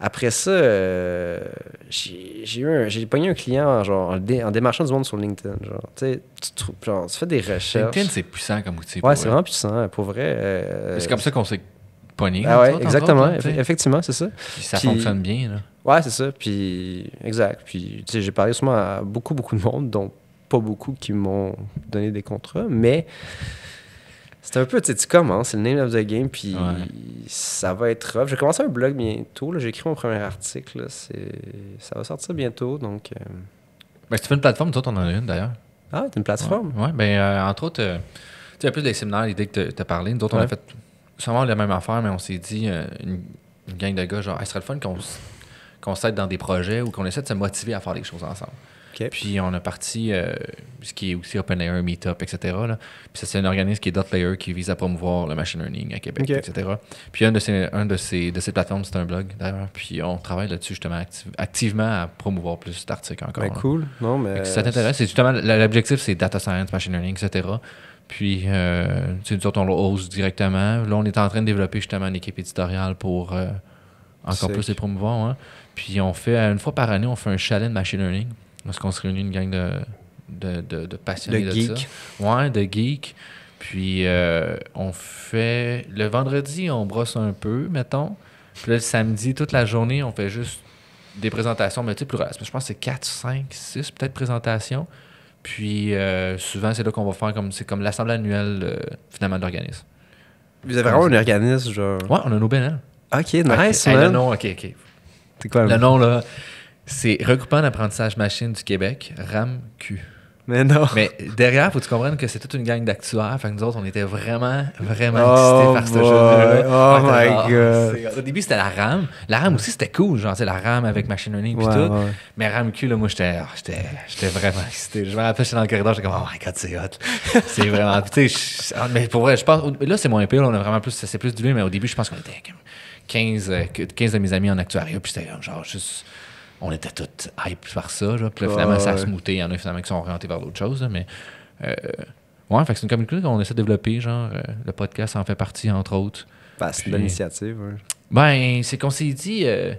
Après ça, euh, j'ai eu un, j'ai pogné un client genre, en, démarchant du monde sur LinkedIn. Genre, tu, fais des recherches. LinkedIn, c'est puissant comme outil. Ouais, c'est vraiment puissant. Hein, pour vrai. Euh, c'est comme ça qu'on s'est pogné. Ah ouais, exactement. Hein, effectivement, c'est ça. ça fonctionne bien. Là. Ouais, c'est ça. Puis, exact. Puis, j'ai parlé souvent à beaucoup, beaucoup de monde, dont pas beaucoup qui m'ont donné des contrats. Mais. C'est un peu, tu tu commences, c'est le name of the game, puis ça va être rough. J'ai commencé un blog bientôt, j'ai écrit mon premier article, là, ça va sortir bientôt, donc... Euh. Ben, si tu fais une plateforme, toi, en as une, d'ailleurs. Ah, t'as une plateforme? Oui, ouais, ben, euh, entre autres, euh, tu sais, plus des séminaires, l'idée que t'as parlé, nous autres, on a fait sûrement la même affaire, mais on s'est dit, une, gang de gars, genre, ça ce serait le fun qu'on qu'on s'aide dans des projets ou qu'on essaie de se motiver à faire des choses ensemble. Puis on a parti euh, ce qui est aussi OpenAI, Meetup, etc. Puis c'est un organisme qui est DotLayer qui vise à promouvoir le machine learning à Québec, etc. Puis un de ces, de ces, de ces plateformes, c'est un blog d'ailleurs. Puis on travaille là-dessus justement activement à promouvoir plus d'articles encore. Ben, cool. Non, mais... ça t'intéresse, c'est justement l'objectif, c'est data science, machine learning, etc. Puis, c'est euh, tu sais, on le hausse directement. Là, on est en train de développer justement une équipe éditoriale pour euh, encore plus les promouvoir. Hein. Puis, on fait, une fois par année, on fait un challenge machine learning. Parce qu'on se réunit une gang de, de, de, de passionnés de, geek. Ouais, de geeks. Puis euh, on fait. Le vendredi, on brosse un peu, mettons. Puis le samedi, toute la journée, on fait juste des présentations, mais tu sais, plus Je pense que c'est 4, 5, 6 peut-être présentations. Puis euh, souvent, c'est là qu'on va faire comme c'est comme l'assemblée annuelle euh, finalement de l'organisme. Vous avez vraiment un organisme, genre. Ouais, on a nos bénins. Ok, nice, man. le nom, ok, ok. C'est quoi Le nom, là. C'est regroupement d'apprentissage machine du Québec, RAMQ. Mais non. Mais derrière, faut que tu comprennes que c'est toute une gang d'actuaires. Fait que nous autres, on était vraiment, vraiment oh excités par ce jeu-là. Oh my god. Au début, c'était la RAM. La RAM aussi, c'était cool. Genre, la RAM avec Machine Learning et tout. Mais RAM Q, là, moi, ah, j'étais j'étais vraiment excité. Je me rappelle, j'étais dans le corridor, j'étais comme, oh my god, c'est hot. c'est vraiment. tu sais, ah, mais pour vrai, je pense. Là, c'est moins pire. On a vraiment plus. C'est plus du mais au début, je pense qu'on était 15, 15 euh, de mes amis en actuariat. Puis c'était genre, juste on était tous hype par ça. Là. Puis là, finalement, ça a smouté. Il y en a finalement qui sont orientés vers d'autres choses. mais euh, ouais, c'est une communauté qu'on essaie de développer. Genre, euh, le podcast en fait partie, entre autres. pas ben, c'est une initiative. Ben, c'est qu'on s'est dit. Euh,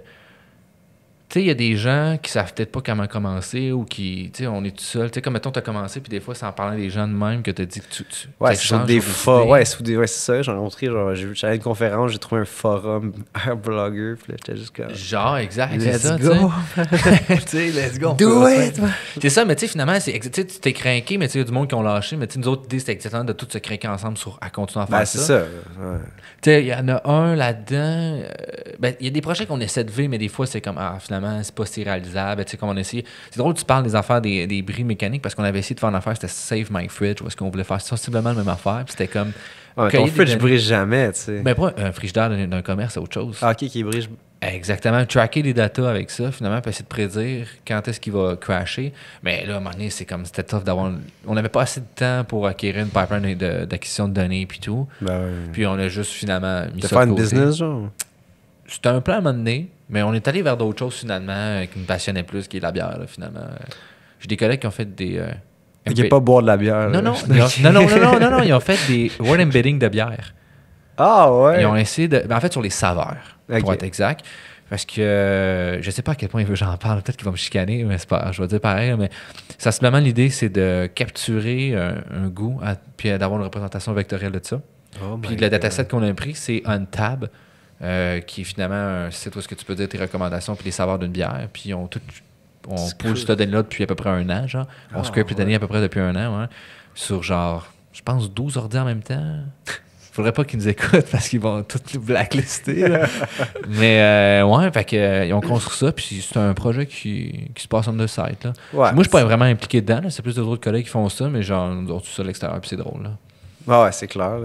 tu sais, il y a des gens qui savent peut-être pas comment commencer ou qui, tu sais, on est tout seul. Tu sais, comme mettons, tu as commencé, puis des fois, c'est en parlant des gens de même que tu as dit que tu. ouais, c'est des forums. Ouais, c'est ça. J'en ai montré, genre, j'ai vu une conférence, j'ai trouvé un forum, un blogueur, puis là, j'étais juste comme. Genre, exact. Let's ça, go. tu sais, let's go. Do it. C'est ça, mais tu sais, finalement, c'est, tu t'es craqué, mais tu sais, il y a du monde qui ont lâché, mais tu sais, nous autres, l'idée, c'était exactement de tout se craquer ensemble sur, à continuer à ben, faire ben, ça. c'est ça. Tu sais, il y en a un là-dedans. Euh, ben, il y a des projets qu'on essaie de vivre, mais des fois, c'est comme, ah, c'est pas si réalisable. Tu sais, comme on C'est drôle, tu parles des affaires des, des bris mécaniques parce qu'on avait essayé de faire une affaire, c'était Save My Fridge, est-ce qu'on voulait faire sensiblement la même affaire. Puis c'était comme. ton fridge ne brise jamais, tu sais. Mais ben, pas un frigidaire d'un commerce, c'est autre chose. Ah, ok, qui brise. Exactement. Tracker les datas avec ça, finalement, puis essayer de prédire quand est-ce qu'il va crasher. Mais là, à un moment donné, c'est comme c'était tough d'avoir. On n'avait pas assez de temps pour acquérir une pipeline d'acquisition de, données puis tout. Ben puis on a juste finalement mis De faire une business, genre c'était un plan à un moment donné, mais on est allé vers d'autres choses finalement euh, qui me passionnaient plus, qui est la bière, finalement. J'ai des collègues qui ont fait des. Euh, qui n'ont pas boire de la bière. Non, non, non, non, non, non, ils ont fait des word embedding de bière. Ah ouais. Ils ont essayé de. Ben, en fait, sur les saveurs, pour être exact. Parce que euh, je ne sais pas à quel point il veut que j'en parle, peut-être qu'ils vont me chicaner, mais c'est pas, je vais dire pareil. Mais ça, simplement, l'idée, c'est de capturer un, goût, puis d'avoir une représentation vectorielle de ça. Oh puis le dataset qu'on a pris, c'est un tab euh, qui est finalement un site où ce que tu peux dire tes recommandations puis les saveurs d'une bière. Puis on on pousse cette donné là depuis à peu près un an, genre. On ah, scrape les données à peu près depuis un an, sur genre, je pense, 12 ordi en même temps. faudrait pas qu'ils nous écoutent parce qu'ils vont tout nous blacklister. Mais euh, ouais, fait que, euh, ils ont construit ça, puis c'est un projet qui, se passe en deux sites. moi, je suis pas vraiment impliqué dedans, c'est plus d'autres collègues qui font ça, mais genre, on tout ça à l'extérieur, puis c'est drôle. Là. ouais, c'est clair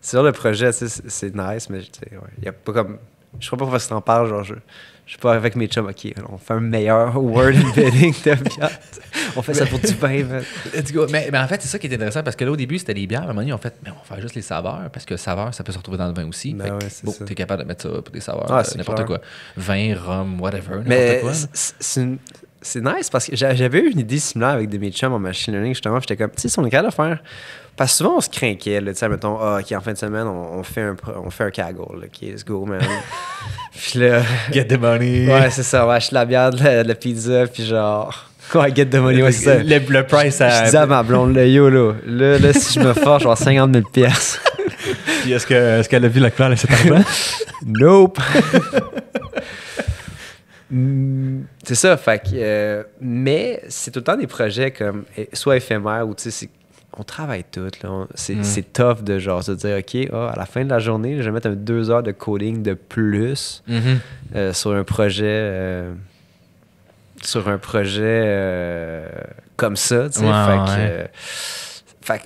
sur le projet, c'est nice, mais il ouais, y a pas comme. Je crois pas qu'on va s'en parler, genre, je, je suis pas avec mes chums, ok, on fait un meilleur word embedding de bière. On fait ça pour du pain, Mais, en fait, c'est ça qui est intéressant parce que là, au début, c'était les bières. À un moment donné, on fait, mais on va faire juste les saveurs parce que saveurs, ça peut se retrouver dans le vin aussi. Ben bon, oh, t'es capable de mettre ça pour des saveurs, ah, euh, n'importe quoi. Vin, rhum, whatever. Mais c'est c'est nice parce que j'avais eu une idée similaire avec des mes chums en machine learning, justement. J'étais comme, tu sais, si on est capable de faire parce que souvent, on se craquait, tu sais, mettons, ah, OK, en fin de semaine, on, fait, un, on fait un cagole, OK, let's go, man. puis là. Get the money. Ouais, c'est ça, on va acheter la bière, la, pizza, puis genre. quoi get the money, ouais, c'est ça. Le, le, price à. Je dis à ma blonde, le yo, là, là, si je me force, je vais avoir 50 000 pièces. Puis est-ce qu'elle est a vu la couleur de cet argent? nope! c'est ça, fait que, euh, mais c'est tout le temps des projets comme eh, soit éphémères ou tu sais, c'est on travaille tout. Mm. C'est tough de genre se dire, OK, ah, à la fin de la journée, je vais mettre deux heures de coding de plus mm-hmm. euh, sur un projet. Euh, sur un projet euh, comme ça, fait que, Fait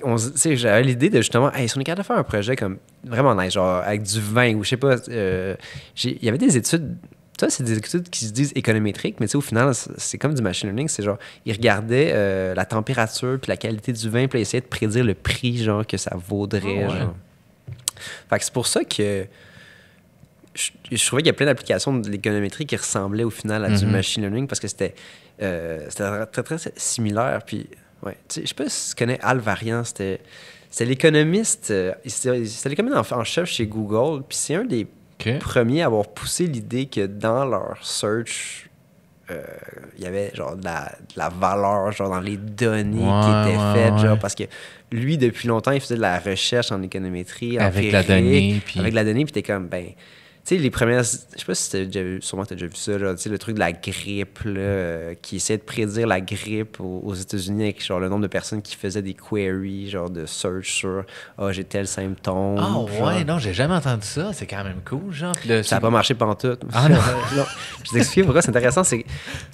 que, j'avais l'idée de justement, hey, si on est capable de faire un projet comme vraiment nice, genre avec du vin ou je sais pas, il y avait des études ça, c'est des études qui se disent économétriques, mais au final, c'est comme du machine learning. C'est genre, ils regardaient euh, la température puis la qualité du vin, puis ils essayaient de prédire le prix, genre, que ça vaudrait. Fait que c'est pour ça que je, trouvais qu'il y a plein d'applications de l'économétrie qui ressemblaient au final à du mm-hmm. machine learning parce que c'était euh, très, très, similaire. Puis, ouais, sais, je sais pas si tu connais Alvarian, c'était. C'est l'économiste, euh, c'était l'économiste en, chef chez Google, puis c'est un des premier à avoir poussé l'idée que dans leur search, euh, il y avait genre de la, valeur genre dans les données qui étaient faites genre parce que lui depuis longtemps il faisait de la recherche en économétrie en avec, la donnée, avec la donnée puis t'es comme ben tu sais, les premières. Je sais pas si t'as déjà vu, sûrement t'as déjà vu ça, là, le truc de la grippe, euh, qui essayait de prédire la grippe aux, États-Unis avec genre, le nombre de personnes qui faisaient des queries, genre de search sur Ah, oh, j'ai tel symptôme. Ah, ouais, non, j'ai jamais entendu ça, c'est quand même cool, genre. Ça n'a pas marché pantoute. Ah, non. Je t'explique pourquoi c'est intéressant, c'est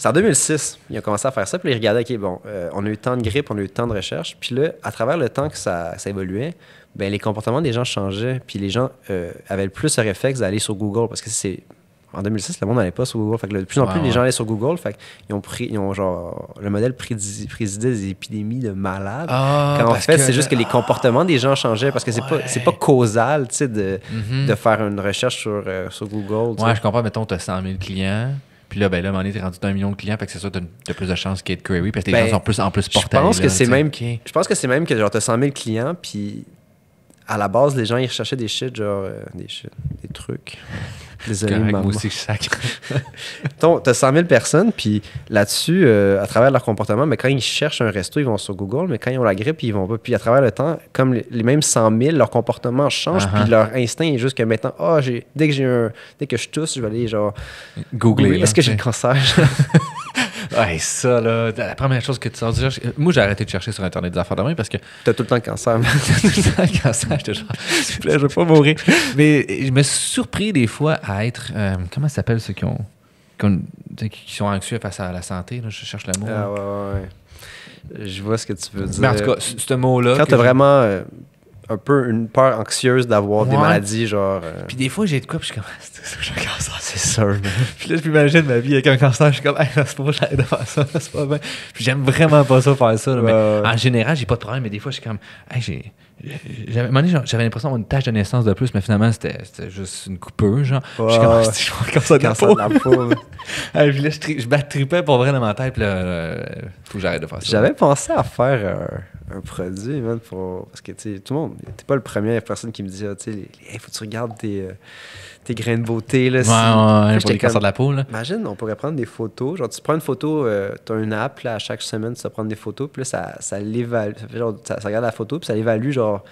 en 2006, ils ont commencé à faire ça, puis ils regardaient, OK, bon, euh, on a eu tant de grippe, on a eu tant de recherches, puis là, à travers le temps que ça, ça évoluait, ben, les comportements des gens changeaient, puis les gens euh, avaient le plus le réflexe d'aller sur Google, parce que c'est en 2006, le monde n'allait pas sur Google. Fait que de plus en plus, les gens allaient sur Google. Fait ils ont pris, ils ont genre, le modèle présidait des épidémies de malades. Ah, quand en fait, c'est juste que les comportements des gens changeaient parce que c'est pas, causal, tu sais, mm-hmm. de, faire une recherche sur, euh, Google. Ouais, je comprends. Mettons, t'as 100 000 clients. Puis là, ben là, à un moment donné, t'es rendu d'un million de clients, fait que c'est ça t'as plus de chances qu'il ait query parce que les ben, gens sont plus, en plus portables. Je pense que c'est même, je pense que c'est même que genre, t'as 100 000 clients, puis à la base, les gens, ils recherchaient des shit, genre, euh, des shit, des trucs. Désolé, correct, maman. Moi aussi, je T'as 100 000 personnes, puis là-dessus, euh, à travers leur comportement, mais quand ils cherchent un resto, ils vont sur Google, mais quand ils ont la grippe, ils vont pas. Puis à travers le temps, comme les, mêmes 100 000, leur comportement change, puis uh-huh. leur instinct est juste que maintenant, ah, dès que j'ai un, dès que je tousse, je vais aller genre. Googler. Est-ce que j'ai le cancer? ouais, ça, là, la première chose que tu sors dire, moi, j'ai arrêté de chercher sur Internet des affaires de main parce que. T'as tout le temps le cancer. T'as tout le temps le cancer. J'étais genre, s'il te plaît, je veux pas mourir. Mais je me suis surpris des fois à être. Euh, comment ça s'appelle ceux qui ont. Qui, sont anxieux face à la santé, là, je cherche le mot. Ah, ouais, ouais, ouais. Je vois ce que tu veux dire. Mais en tout cas, ce mot-là. Quand t'as vraiment. Euh, un peu une peur anxieuse d'avoir des maladies, genre. Euh, puis des fois, j'ai de quoi, puis je suis comme, c'est ça, j'ai un cancer. C'est ça. Puis là, je m'imagine ma vie avec un cancer, je suis comme, hey, c'est pas, j'arrête de faire ça, c'est pas bien. Puis j'aime vraiment pas ça, faire ça. mais en général, j'ai pas de problème, mais des fois, je suis comme, hey, j'ai. J'avais l'impression d'avoir une tâche de naissance de plus, mais finalement, c'était juste une coupeuse. Genre. Je suis comme, je suis comme ça de la peau. puis là, je, je pour vrai dans ma tête, puis là, euh, faut que j'arrête de faire ça. J'avais pensé à faire un produit, man, pour... parce que, tu sais, tout le monde, t'es pas le premier personne qui me dit, ah, faut que tu regardes euh, tes, grains de beauté, là. Ouais, si... de la peau, là. Imagine, on pourrait prendre des photos, genre, tu prends une photo, tu euh, t'as une app, là, à chaque semaine, tu vas prendre des photos, puis là, ça, ça l'évalue, ça, ça, regarde la photo, puis ça l'évalue, genre,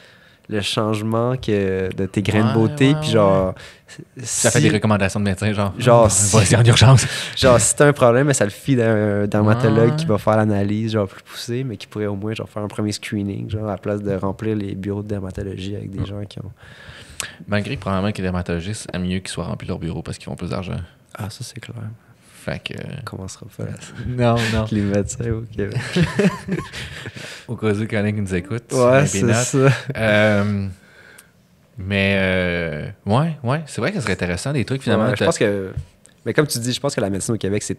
le changement que, de tes graines de beauté. Puis genre. Ça fait des recommandations de médecin, genre. Genre. Si, en urgence. genre, t'as un problème, mais ça le fit d'un dermatologue qui va faire l'analyse, genre plus poussée, mais qui pourrait au moins genre, faire un premier screening, genre, à la place de remplir les bureaux de dermatologie avec des mm. gens qui ont. Malgré probablement que les dermatologistes aiment mieux qu'ils soient remplis leur bureau parce qu'ils font plus d'argent. Ah, ça, c'est clair. Comment que... On commencera pas Non, non. Les médecins au Québec. au cas où quelqu'un qui nous écoute. Ouais, c'est ça. Euh, mais, euh, ouais, ouais. C'est vrai que ce serait intéressant, des trucs finalement. je pense que. Mais comme tu dis, je pense que la médecine au Québec, c'est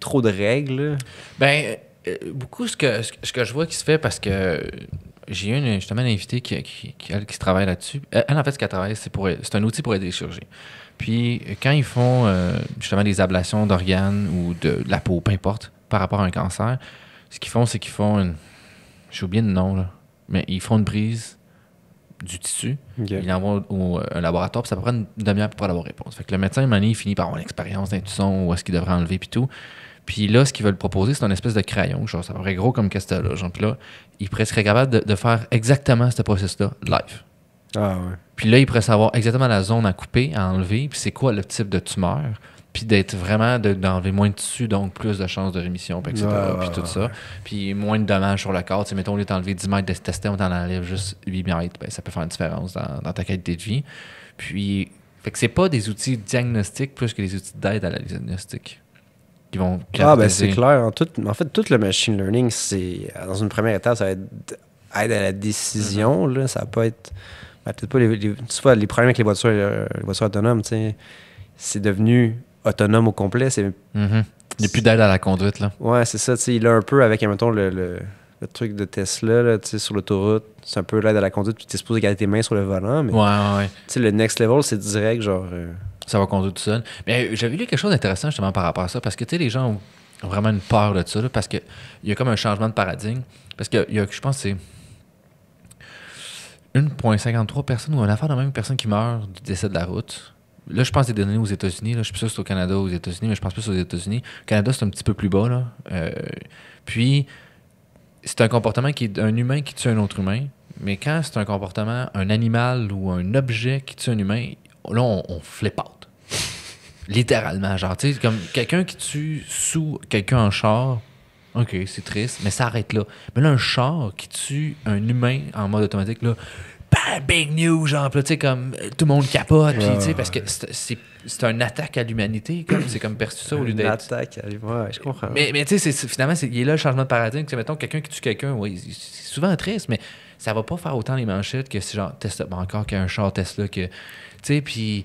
trop de règles. Ben, euh, beaucoup ce que, ce que je vois qui se fait parce que j'ai une, justement une invitée qui, qui, travaille là-dessus. Elle, en fait, ce qu'elle travaille, c'est, pour, c'est un outil pour aider les chirurgiens. Puis quand ils font euh, justement des ablations d'organes ou de, la peau, peu importe, par rapport à un cancer, ce qu'ils font, c'est qu'ils font une. J'ai oublié le nom, là. Mais ils font une prise du tissu. Ils l'envoient au, laboratoire, puis ça prend une demi-heure pour avoir la réponse. Fait que le médecin, il finit par avoir l'expérience, expérience d'un où est-ce qu'il devrait enlever, puis tout. Puis là, ce qu'ils veulent proposer, c'est un espèce de crayon, genre, ça paraît gros comme castel là. Genre, puis là, ils seraient capables de, faire exactement ce processus-là live. Ah, puis là, il pourrait savoir exactement la zone à couper, à enlever, puis c'est quoi le type de tumeur, puis d'être vraiment d'enlever moins de tissu, donc plus de chances de rémission, puis etc. Ah, puis tout ça. Puis moins de dommages sur le corps. Tu sais, mettons, au lieu d'enlever 10 mètres testé, on t'en enlève juste 8 mètres. Ben, ça peut faire une différence dans, ta qualité de vie. Puis, fait que c'est pas des outils diagnostiques plus que des outils d'aide à la diagnostic. Qui vont ah, ben c'est clair. En, fait, tout le machine learning, c'est dans une première étape, ça va être aide à la décision. Mm-hmm. là, ça va pas être ah, peut-être pas les, les problèmes avec les voitures, euh, autonomes, c'est devenu autonome au complet. C'est, mm-hmm. Il n'y a plus d'aide à la conduite. Là. Ouais, c'est ça. Il a un peu avec, mettons, le, truc de Tesla sur l'autoroute. C'est un peu l'aide à la conduite. Puis tu es supposé garder tes mains sur le volant. Mais, ouais, ouais, Le next level, c'est direct. genre euh, Ça va conduire tout seul. Mais euh, j'avais lu quelque chose d'intéressant justement par rapport à ça. Parce que les gens ont vraiment une peur de ça. parce qu'il y a comme un changement de paradigme. Parce que je pense que c'est 1,53 personnes ou un affaire de même personne qui meurt du décès de la route. Là, je pense des données aux États-Unis. Je je suis pas sûr c'est au Canada ou aux États-Unis, mais je pense plus aux États-Unis. Au Canada, c'est un petit peu plus bas. Euh, puis, c'est un comportement qui est un humain qui tue un autre humain. Mais quand c'est un comportement, un animal ou un objet qui tue un humain, là, on, on Littéralement. Genre, tu sais, comme quelqu'un qui tue sous quelqu'un en char, OK, c'est triste, mais ça arrête là. Mais là, un char qui tue un humain en mode automatique, là, bam, big news, genre, tu sais, comme euh, tout le monde capote, puis ouais, parce que c'est une attaque à l'humanité, comme c'est comme perçu ça au lieu d'être. Une attaque je comprends. Mais, mais tu sais, finalement, il y a là le changement de paradigme, que mettons, quelqu'un qui tue quelqu'un, oui, c'est souvent triste, mais ça va pas faire autant les manchettes que si, genre, Tesla, bon, encore qu'un char Tesla, que, tu sais, puis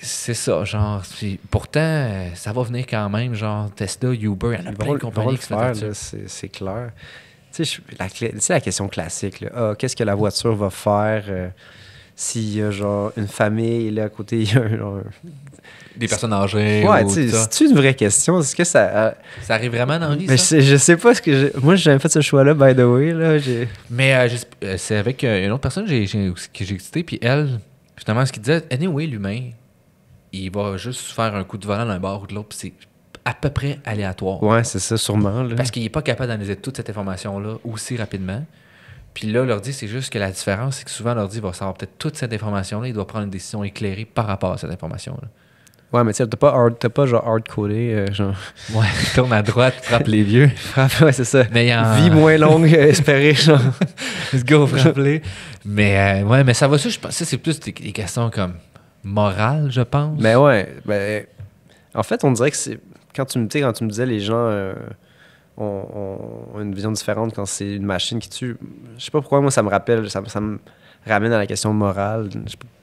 c'est ça, genre. pourtant, ça va venir quand même, genre Tesla, Uber, il y a plein de compagnies qui se C'est clair. Tu sais, la, question classique, ah, qu'est-ce que la voiture va faire si euh, s'il y a genre une famille, là, à côté, il y a des personnes âgées. Ouais, c'est une vraie question. Est-ce que ça. Euh, arrive vraiment dans la mais Je, sais pas ce que. Moi, j'ai jamais fait ce choix-là, by the way. Là, mais euh, c'est avec une autre personne que j'ai cité, puis elle, justement, ce qu'il disait, anyway, l'humain, il va juste faire un coup de volant d'un bord ou de l'autre, c'est à peu près aléatoire. Oui, c'est ça, sûrement. Parce qu'il n'est pas capable d'analyser toute cette information-là aussi rapidement. Puis là, l'ordi, c'est juste que la différence, c'est que souvent, l'ordi va savoir peut-être toute cette information-là, il doit prendre une décision éclairée par rapport à cette information-là. Ouais, mais tu t'as pas, hard, pas genre hard-codé, euh, genre. Ouais, tourne à droite, frappe les vieux. frappe, c'est ça. Vie moins longue espérée, genre. Let's go, frappe-les. Mais, euh, ouais, mais ça va ça, je pense. Ça, c'est plus des questions comme morale, je pense. Mais ben ouais, ben, en fait, on dirait que c'est. Quand tu me disais quand tu me disais les gens euh, ont, une vision différente quand c'est une machine qui tue, je sais pas pourquoi moi ça me rappelle, ça, me ramène à la question morale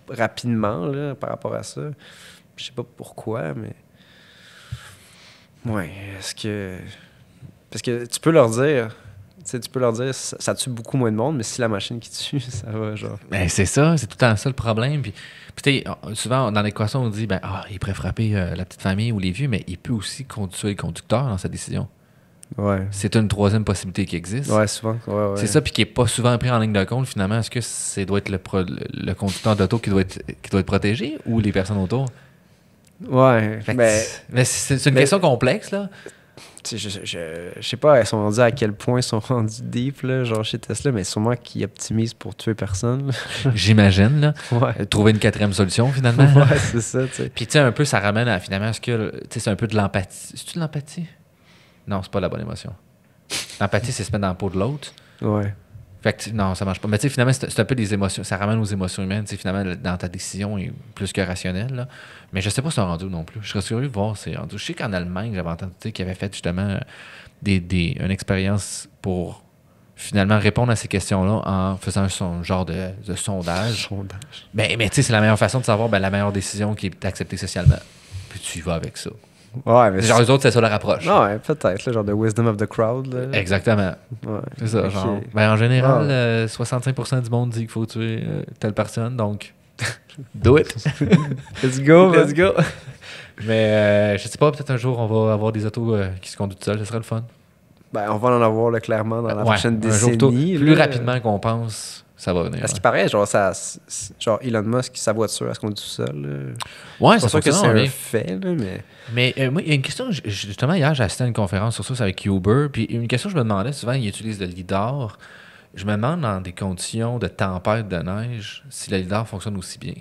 rapidement par rapport à ça. Je sais pas pourquoi, mais. Ouais, est-ce que. Parce que tu peux leur dire, tu peux leur dire, ça, tue beaucoup moins de monde, mais si la machine qui tue, ça va, genre. Ben, c'est ça, c'est tout le temps ça le problème. Puis, souvent, dans l'équation, on dit, ben, ah, il pourrait frapper euh, la petite famille ou les vieux, mais il peut aussi conduire le conducteur dans sa décision. Ouais. C'est une troisième possibilité qui existe. Ouais, souvent. Ouais, C'est ça, puis qui n'est pas souvent pris en ligne de compte, finalement. Est-ce que c'est doit être le, conducteur d'auto qui, doit être, qui doit être protégé ou les personnes autour? Ouais. Ben, mais, c'est une question complexe, là je, je, sais pas, elles sont à quel point ils sont rendus deep, genre chez Tesla, mais sûrement qu'ils optimisent pour tuer personne. J'imagine, là. Euh, trouver une quatrième solution, finalement. Ouais, c'est ça, Puis, tu sais, un peu, ça ramène à, finalement, ce que, c'est un peu de l'empathie. C'est-tu de l'empathie? Non, c'est pas la bonne émotion. L'empathie, c'est se mettre dans la peau de l'autre. Ouais. Fait non, ça marche pas. Mais tu sais, finalement, c'est un peu des émotions. Ça ramène aux émotions humaines. Tu finalement, dans ta décision, est plus que rationnelle, mais je ne sais pas son rendu non plus. Je serais curieux de voir si. tout Je sais qu'en Allemagne, j'avais entendu qu'ils avaient fait justement des, une expérience pour finalement répondre à ces questions-là en faisant son genre de, de sondage. sondage. Ben, mais tu sais, c'est la meilleure façon de savoir ben, la meilleure décision qui est acceptée socialement. Puis tu y vas avec ça. Ouais, mais genre, eux autres, c'est ça leur approche. Ouais, peut-être, le genre de wisdom of the crowd. Exactement. Ouais, c'est ça, Ben, en général, 65% euh, du monde dit qu'il faut tuer euh, telle personne, donc Do it. let's go, let's go. Mais je euh, je sais pas, peut-être un jour, on va avoir des autos euh, qui se conduisent tout seules. Ce serait le fun. Ben, on va en avoir clairement dans la prochaine décennie. plus rapidement qu'on pense, ça va venir. est ce qu'il paraît, genre, ça, genre Elon Musk, sa voiture, elle se conduit tout seul. Ouais, c'est sûr que c'est hein. un fait, mais. Mais euh, moi, il y a une question, justement, hier, j'ai assisté à une conférence sur ça, avec Uber, puis une question que je me demandais souvent, ils utilisent le LIDAR je me demande dans des conditions de tempête, de neige, si le LIDAR fonctionne aussi bien.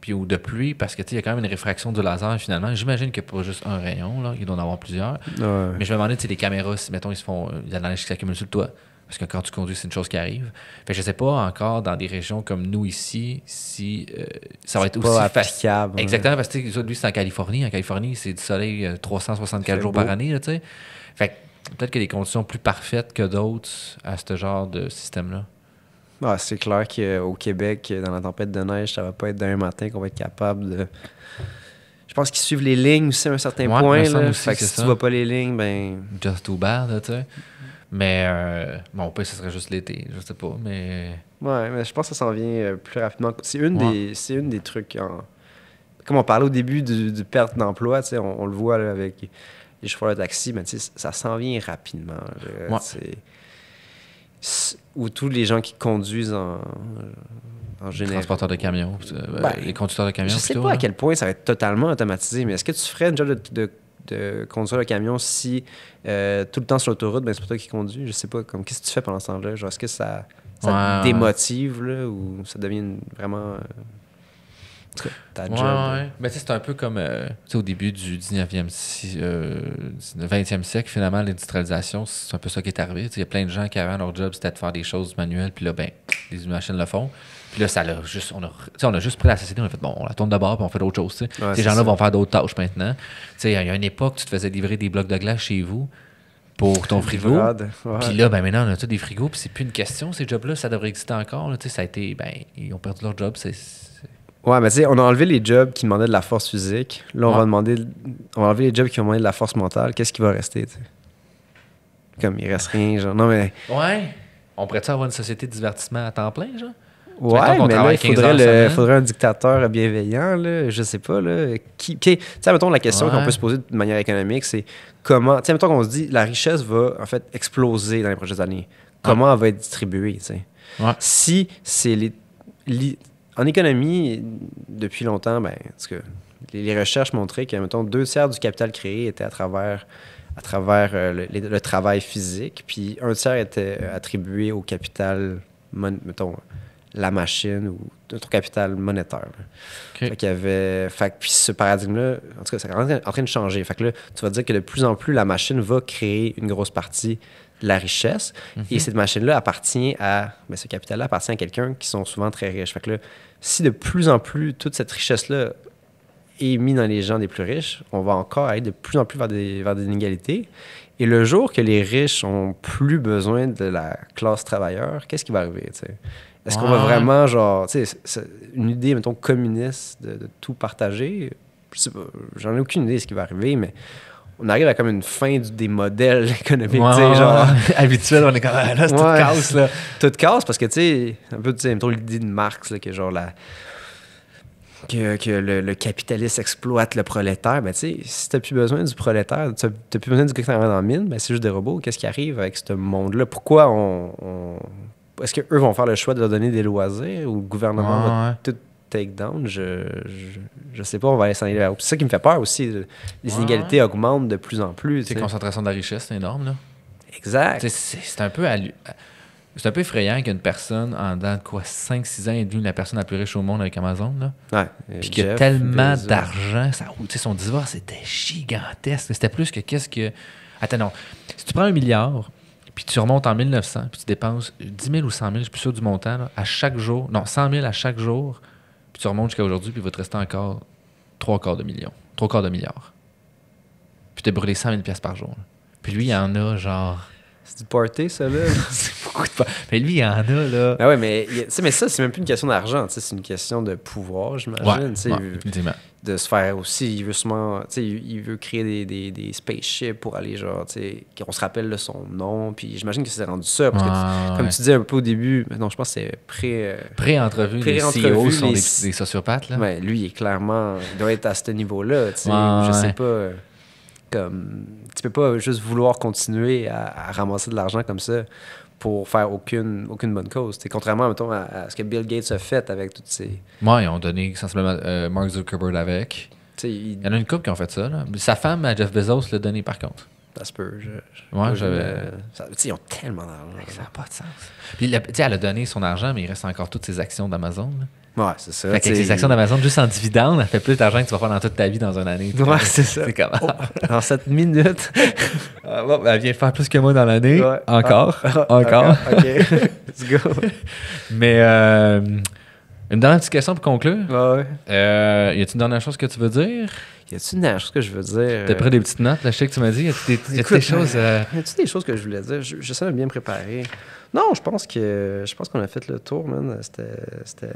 Puis ou de pluie, parce que il y a quand même une réfraction du laser finalement. J'imagine qu'il n'y a pas juste un rayon, là, il doit en avoir plusieurs. Mais je me demandais, si les caméras, mettons, ils font. Il y a de la neige qui s'accumule sur le toit, Parce que quand tu conduis, c'est une chose qui arrive. Fait que je sais pas encore dans des régions comme nous ici si euh, ça va être aussi facile. Exactement, parce que lui, c'est en Californie. En Californie, c'est du soleil 364 euh, jours par année, tu sais. Fait peut-être qu'il y a des conditions plus parfaites que d'autres à ce genre de système-là. Bah, c'est clair qu'au euh, Québec, euh, dans la tempête de neige, ça va pas être d'un matin qu'on va être capable de. Je pense qu'ils suivent les lignes aussi à un certain point. Là. fait que si tu vois pas les lignes, ben. Just too bad, tu sais. Mais mon euh, bon, peut ce serait juste l'été, je sais pas, mais. Ouais, mais je pense que ça s'en vient plus rapidement. C'est une, des, c'est une des trucs. Comme on parlait au début de perte d'emploi, on, le voit avec les chauffeurs de taxi, ben, ça s'en vient rapidement. Ou tous les gens qui conduisent en, en général. Transporteurs de camions, euh, ben, les conducteurs de camions. Je ne sais pas à hein. quel point ça va être totalement automatisé, mais est-ce que tu ferais déjà de, de conduire le camion si euh, tout le temps sur l'autoroute, ben, c'est pas toi qui conduis. Je sais pas, comme qu'est-ce que tu fais pendant ce temps-là? est-ce que ça, ça te démotive ou ça devient vraiment. Euh, t'as Mais euh. ben, c'est un peu comme euh, au début du 19e, si, 20e euh, siècle, finalement, l'industrialisation, c'est un peu ça qui est arrivé. Il y a plein de gens qui, avaient leur job, c'était de faire des choses manuelles, puis là, ben, les machines le font. Puis là, ça juste, on a, juste pris la société, on a fait, bon, on la tourne de bord, puis on fait d'autres choses. Ces gens-là vont faire d'autres tâches maintenant. Il y a une époque, tu te faisais livrer des blocs de glace chez vous pour ton frigo. Puis là, ben maintenant, on a tous des frigos, puis c'est plus une question, ces jobs-là, ça devrait exister encore. ça a été, ben, ils ont perdu leur job, c'est Ouais, mais tu sais, on a enlevé les jobs qui demandaient de la force physique. Là, on va demander. On va enlever les jobs qui ont de la force mentale. Qu'est-ce qui va rester, tu Comme il reste rien, genre. Non, mais. Ouais. On pourrait-tu avoir une société de divertissement à temps plein, genre? Ouais, mais il faudrait, un dictateur bienveillant, là, je sais pas. Là, qui, tu sais, mettons, la question qu'on peut se poser de manière économique, c'est comment... Tu sais, mettons qu'on se dit, la richesse va, en fait, exploser dans les prochaines années. Comment elle va être distribuée, tu sais? Si c'est les, les en économie, depuis longtemps, ben, les, recherches montraient que, mettons, deux tiers du capital créé était à travers, euh, le, travail physique, puis un tiers était euh, attribué au capital, mettons, la machine ou notre capital monétaire. avait. puis ce paradigme-là, en tout cas, c'est en train de changer. Fait que tu vas dire que de plus en plus, la machine va créer une grosse partie la richesse. Et mhm. cette machine-là appartient à. mais ben, ce capital-là appartient à quelqu'un qui sont souvent très riches. Fait que là, si de plus en plus toute cette richesse-là est mise dans les gens des plus riches, on va encore aller de plus en plus vers des, vers des inégalités. Et le jour que les riches ont plus besoin de la classe travailleur, qu'est-ce qui va arriver? Est-ce qu'on va vraiment, genre, une idée, mettons, communiste de, de tout partager? J'en ai aucune idée de ce qui va arriver, mais on arrive à comme une fin des modèles économiques, genre... Habituel, on est comme, ah, là, c'est tout casse, là. Tout casse, parce que, tu sais, un peu, tu sais, l'idée de Marx, que genre la... Que, que le, capitaliste exploite le prolétaire, Mais ben, tu sais, si t'as plus besoin du prolétaire, t'as plus besoin du gars qui travaille dans la mine, mais ben, c'est juste des robots. Qu'est-ce qui arrive avec ce monde-là? Pourquoi on... Est-ce qu'eux vont faire le choix de leur donner des loisirs ou le gouvernement va tout Take je, je, je, sais pas, on va aller s'en aller C'est ça qui me fait peur aussi. Les inégalités augmentent de plus en plus. C'est concentration de la richesse, c'est énorme, là. Exact. C'est un peu C'est un peu effrayant qu'une personne, en dans quoi, 5-6 ans, est devenue la personne la plus riche au monde avec Amazon. Là. Ouais, Puis qu'il y a tellement d'argent. Son divorce était gigantesque. C'était plus que qu'est-ce que. Attends, non. Si tu prends un milliard, puis tu remontes en 1900, puis tu dépenses 10 000 ou 100 000, je suis plus sûr du montant, à chaque jour, non, 100 000 à chaque jour, tu remontes jusqu'à aujourd'hui, puis il va te rester encore trois quarts de million, trois quarts de milliard. Puis t'as brûlé 100 000 piastres par jour. Puis lui, il y en a genre. C'est du party, ça, là. c'est beaucoup de. Mais lui, il y en a, là. Ah ouais, mais, mais ça, c'est même plus une question d'argent, c'est une question de pouvoir, j'imagine. tu ouais, de se faire aussi. Il veut il veut créer des, des, spaceships pour aller, genre, tu sais, qu'on se rappelle de son nom. Puis j'imagine que c'est rendu ça. comme tu dis un peu au début, non, je pense que c'est pré. Euh, pré-entrevue, pré e des, sociopathes, là. lui, il est clairement, il doit être à ce niveau-là, tu sais. je sais pas. Comme, tu peux pas juste vouloir continuer à ramasser de l'argent comme ça pour faire aucune, aucune bonne cause. contrairement à, ce que Bill Gates a fait avec toutes ces. moi ils ont donné sensiblement euh, Mark Zuckerberg avec. il... il... y en a une couple qui ont fait ça. Là. Sa femme, euh, Jeff Bezos, l'a donné par contre. Ça se peut. j'avais. ils ont tellement d'argent. Ça n'a pas de sens. Puis, elle a donné son argent, mais il reste encore toutes ses actions d'Amazon. Ouais, c'est ça. Fait que les actions d'Amazon, juste en dividende, ça fait plus d'argent que tu vas faire dans toute ta vie dans une année. Ouais, c'est ça. C'est comment? Oh, dans cette minute. Ah, elle vient faire plus que moi dans l'année. Ah, ah, encore. encore. OK. Let's go. Mais euh, une dernière petite question pour conclure. Ouais, euh, y a-t-il une dernière chose que tu veux dire? Y a t une dernière chose que je veux dire? T'as pris des petites notes, là, je sais que tu m'as dit. Y a tu des, choses. Euh, y a des choses que je voulais dire? J'essaie de bien préparer. Non, je pense que je pense qu'on a fait le tour, man. C'était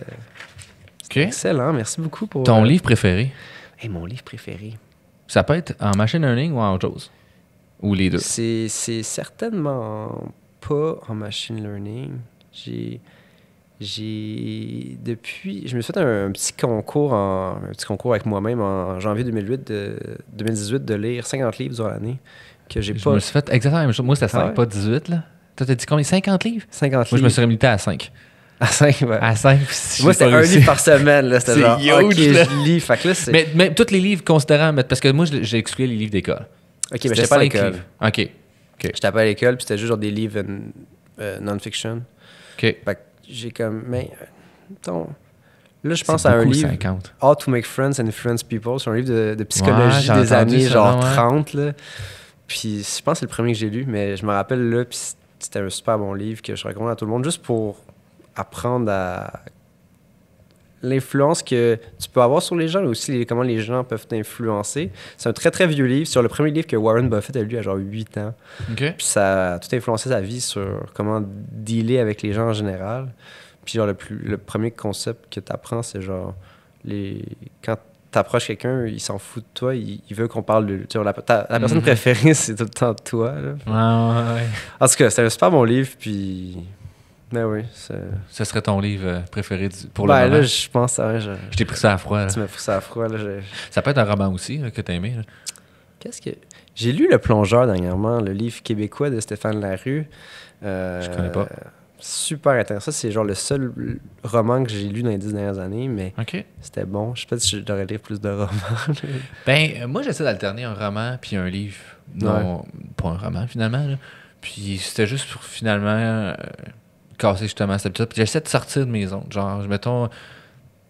excellent. Merci beaucoup pour. Ton euh, livre préféré? Et mon livre préféré. Ça peut être en machine learning ou en autre chose? Ou les deux? C'est certainement pas en machine learning. J'ai. J'ai depuis, je me suis fait un, petit concours un petit concours avec moi-même en janvier 2008 de, 2018 de lire 50 livres durant l'année que j'ai Je me suis fait exactement la même chose. Moi c'était ah 5 pas 18 là. Toi, t'as dit combien 50 livres 50 livres. Moi, je me suis limité à 5. À 5, ouais. À 5. Si moi, c'était un livre par semaine. Là, c'était genre, huge, OK, là. je lis. Fait que là, c'est... Mais même tous les livres considérants, Parce que moi, j'ai exclu les livres d'école. OK, mais je j'étais pas à l'école. livres. OK. J'étais pas à l'école, puis c'était juste genre des livres euh, euh non-fiction. OK. Fait que j'ai comme, mais, euh, là, je pense à un beaucoup, livre, 50. How to Make Friends and Influence People, c'est un livre de, de psychologie des années genre 30, là. Puis je pense que c'est le premier que j'ai lu, mais je me rappelle là, puis c'était un super bon livre que je recommande à tout le monde juste pour apprendre à l'influence que tu peux avoir sur les gens, mais aussi comment les gens peuvent t'influencer. C'est un très, très vieux livre. sur le premier livre que Warren Buffett a lu à genre 8 ans. Puis ça a tout influencé sa vie sur comment dealer avec les gens en général. Puis le, plus, le premier concept que tu apprends, c'est genre, les, quand t'approches quelqu'un, il s'en fout de toi, il, veut qu'on parle de tu la, personne mhm. préférée, c'est tout le temps toi. en tout cas, c'est un super bon livre, puis. Ben oui. Ce serait ton livre euh, préféré pour le ben moment? là, je pense, ouais, je... t'ai pris ça à froid. ça peut être un roman aussi que t'as aimé. Qu'est-ce que... J'ai lu Le Plongeur dernièrement, le livre québécois de Stéphane Larue. Euh... Je connais pas super intéressant. C'est genre le seul roman que j'ai lu dans les dix dernières années, mais c'était bon. Je sais pas si j'aurais devrais lire plus de romans. ben, euh, moi, j'essaie d'alterner un roman puis un livre. Non, pas un roman finalement. Puis c'était juste pour finalement euh, casser justement cette habitude. Puis j'essaie de sortir de mes Genre, je mettons,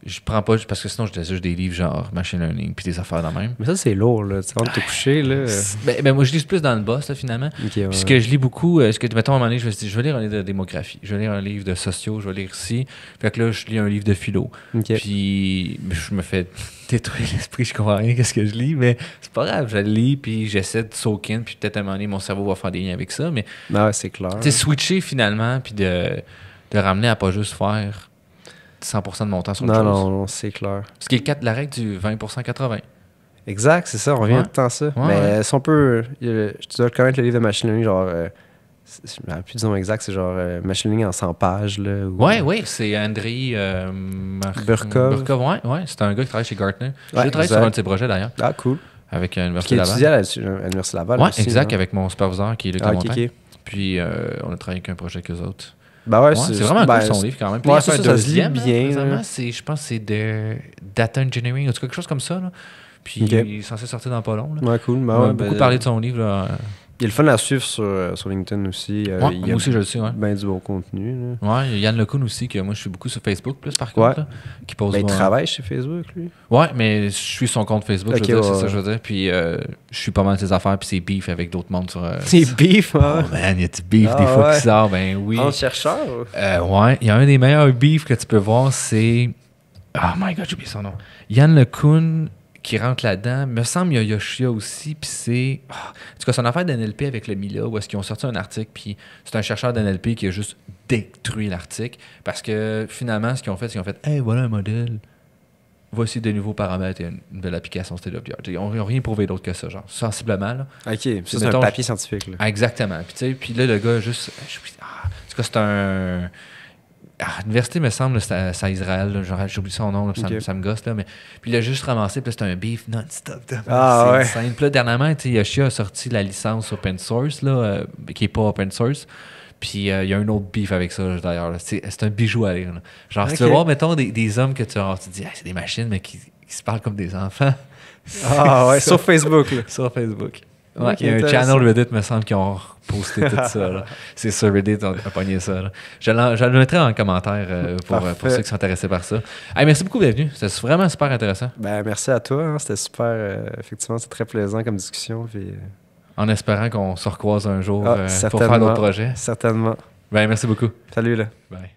je prends pas parce que sinon je juste des livres genre machine learning puis des affaires dans même. Mais ça c'est lourd là, tu de te coucher là. Ah, ben, ben, moi je lis plus dans le boss là, finalement. Puisque que je lis beaucoup, euh, ce que mettons à un moment je je vais lire un livre de démographie, je vais lire un livre de sociaux, je vais lire ci. Fait que là je lis un livre de philo. Puis ben, je me fais détruire l'esprit, je comprends rien qu'est-ce que je lis, mais c'est pas grave, je lis puis j'essaie de soak in puis peut-être à un moment donné mon cerveau va faire des liens avec ça, mais. Ah c'est clair. Tu switcher finalement puis de de ramener à pas juste faire 100% de mon temps sur le Non, non, non c'est clair. Ce qui est la règle du 20% 80. Exact, c'est ça, on revient ouais. tout le temps à ça. mais ouais. Euh, si on peut. Je dois connaître le livre de machine learning, genre. Euh, je me plus du nom exact, c'est genre euh, machine learning en 100 pages. Là, ouais, oui, c'est André euh, Burkov. Burkov, ouais, ouais c'est un gars qui travaille chez Gartner. J'ai travaillé sur un de ses projets d'ailleurs. Ah, cool. Avec l'Université Laval. Qui étudiait à l'Université hein, Laval. Ouais, exact, hein. avec mon superviseur qui est le ah, okay, Puis on a travaillé avec un projet que autres. Bah ouais, c'est vraiment cool ben, son livre quand même. Puis ça, se lit bien. Hein, je pense que c'est de Data Engineering, ou quelque chose comme ça. Là. Puis il est censé sortir dans pas long. Bah On a beaucoup ben, parlé de son livre. Il a le fun à suivre sur, euh, sur LinkedIn aussi. Euh, il moi y a aussi, je le sais. Ouais. Ben du bon contenu. Ouais, il y a Yann Lecoun aussi, que moi je suis beaucoup sur Facebook, plus par contre. qui pose ben, il travaille chez Facebook, lui. Ouais, mais je suis son compte Facebook, je c'est ça que je veux dire. Puis euh, je suis pas mal de ses affaires, puis c'est beef avec d'autres mondes sur. c'est beef, hein? Oh man, il y a du beef des ah, fois qui sort, ben oui. En chercheur? ouais, il y a un des meilleurs beefs que tu peux voir, c'est. Oh my god, j'ai oublié son nom. Yann LeCun, qui rentre là-dedans. Me semble qu'il y a Yoshia aussi, puis c'est. Ah. en tout cas, c'est une affaire d'NLP avec le Mila où est-ce qu'ils ont sorti un article, puis c'est un chercheur d'NLP qui a juste détruit l'article parce que finalement, ce qu'ils ont fait, c'est qu'ils ont fait Hey, voilà un modèle. Voici de nouveaux paramètres et une nouvelle application C'était of the Ils n'ont rien prouvé d'autre que ça, genre, sensiblement. OK, c'est un papier scientifique. Ah, exactement. Puis, là, le gars, juste. Ah, en tout cas, c'est un l'université, me semble, c'est Israël, j'ai Israël. J'oublie son nom, ça, me, gosse. Là, mais... Puis il a juste ramassé, puis c'était un beef non-stop. Ah, ouais. dernièrement, Yoshi a sorti la licence open source, là, euh, qui n'est pas open source. Puis euh, il y a un autre beef avec ça, d'ailleurs. C'est un bijou à lire. Genre, si tu veux voir, mettons, des, hommes que tu, as, tu te dis, c'est des machines, mais qui, se parlent comme des enfants. Ah ouais, sur Facebook. Sur Facebook. Ouais, il y a un channel Reddit, me semble, qui ont posté tout ça. C'est sur Reddit, on a pogné ça. Là. Je, le mettrai en commentaire euh, pour, euh, ceux qui sont intéressés par ça. merci beaucoup, bienvenue. C'était vraiment super intéressant. Ben, merci à toi. Hein. C'était super. Euh, effectivement, c'est très plaisant comme discussion. En espérant qu'on se recroise un jour ah, pour faire d'autres projets. Certainement. Ben, merci beaucoup. Salut. Là. Bye.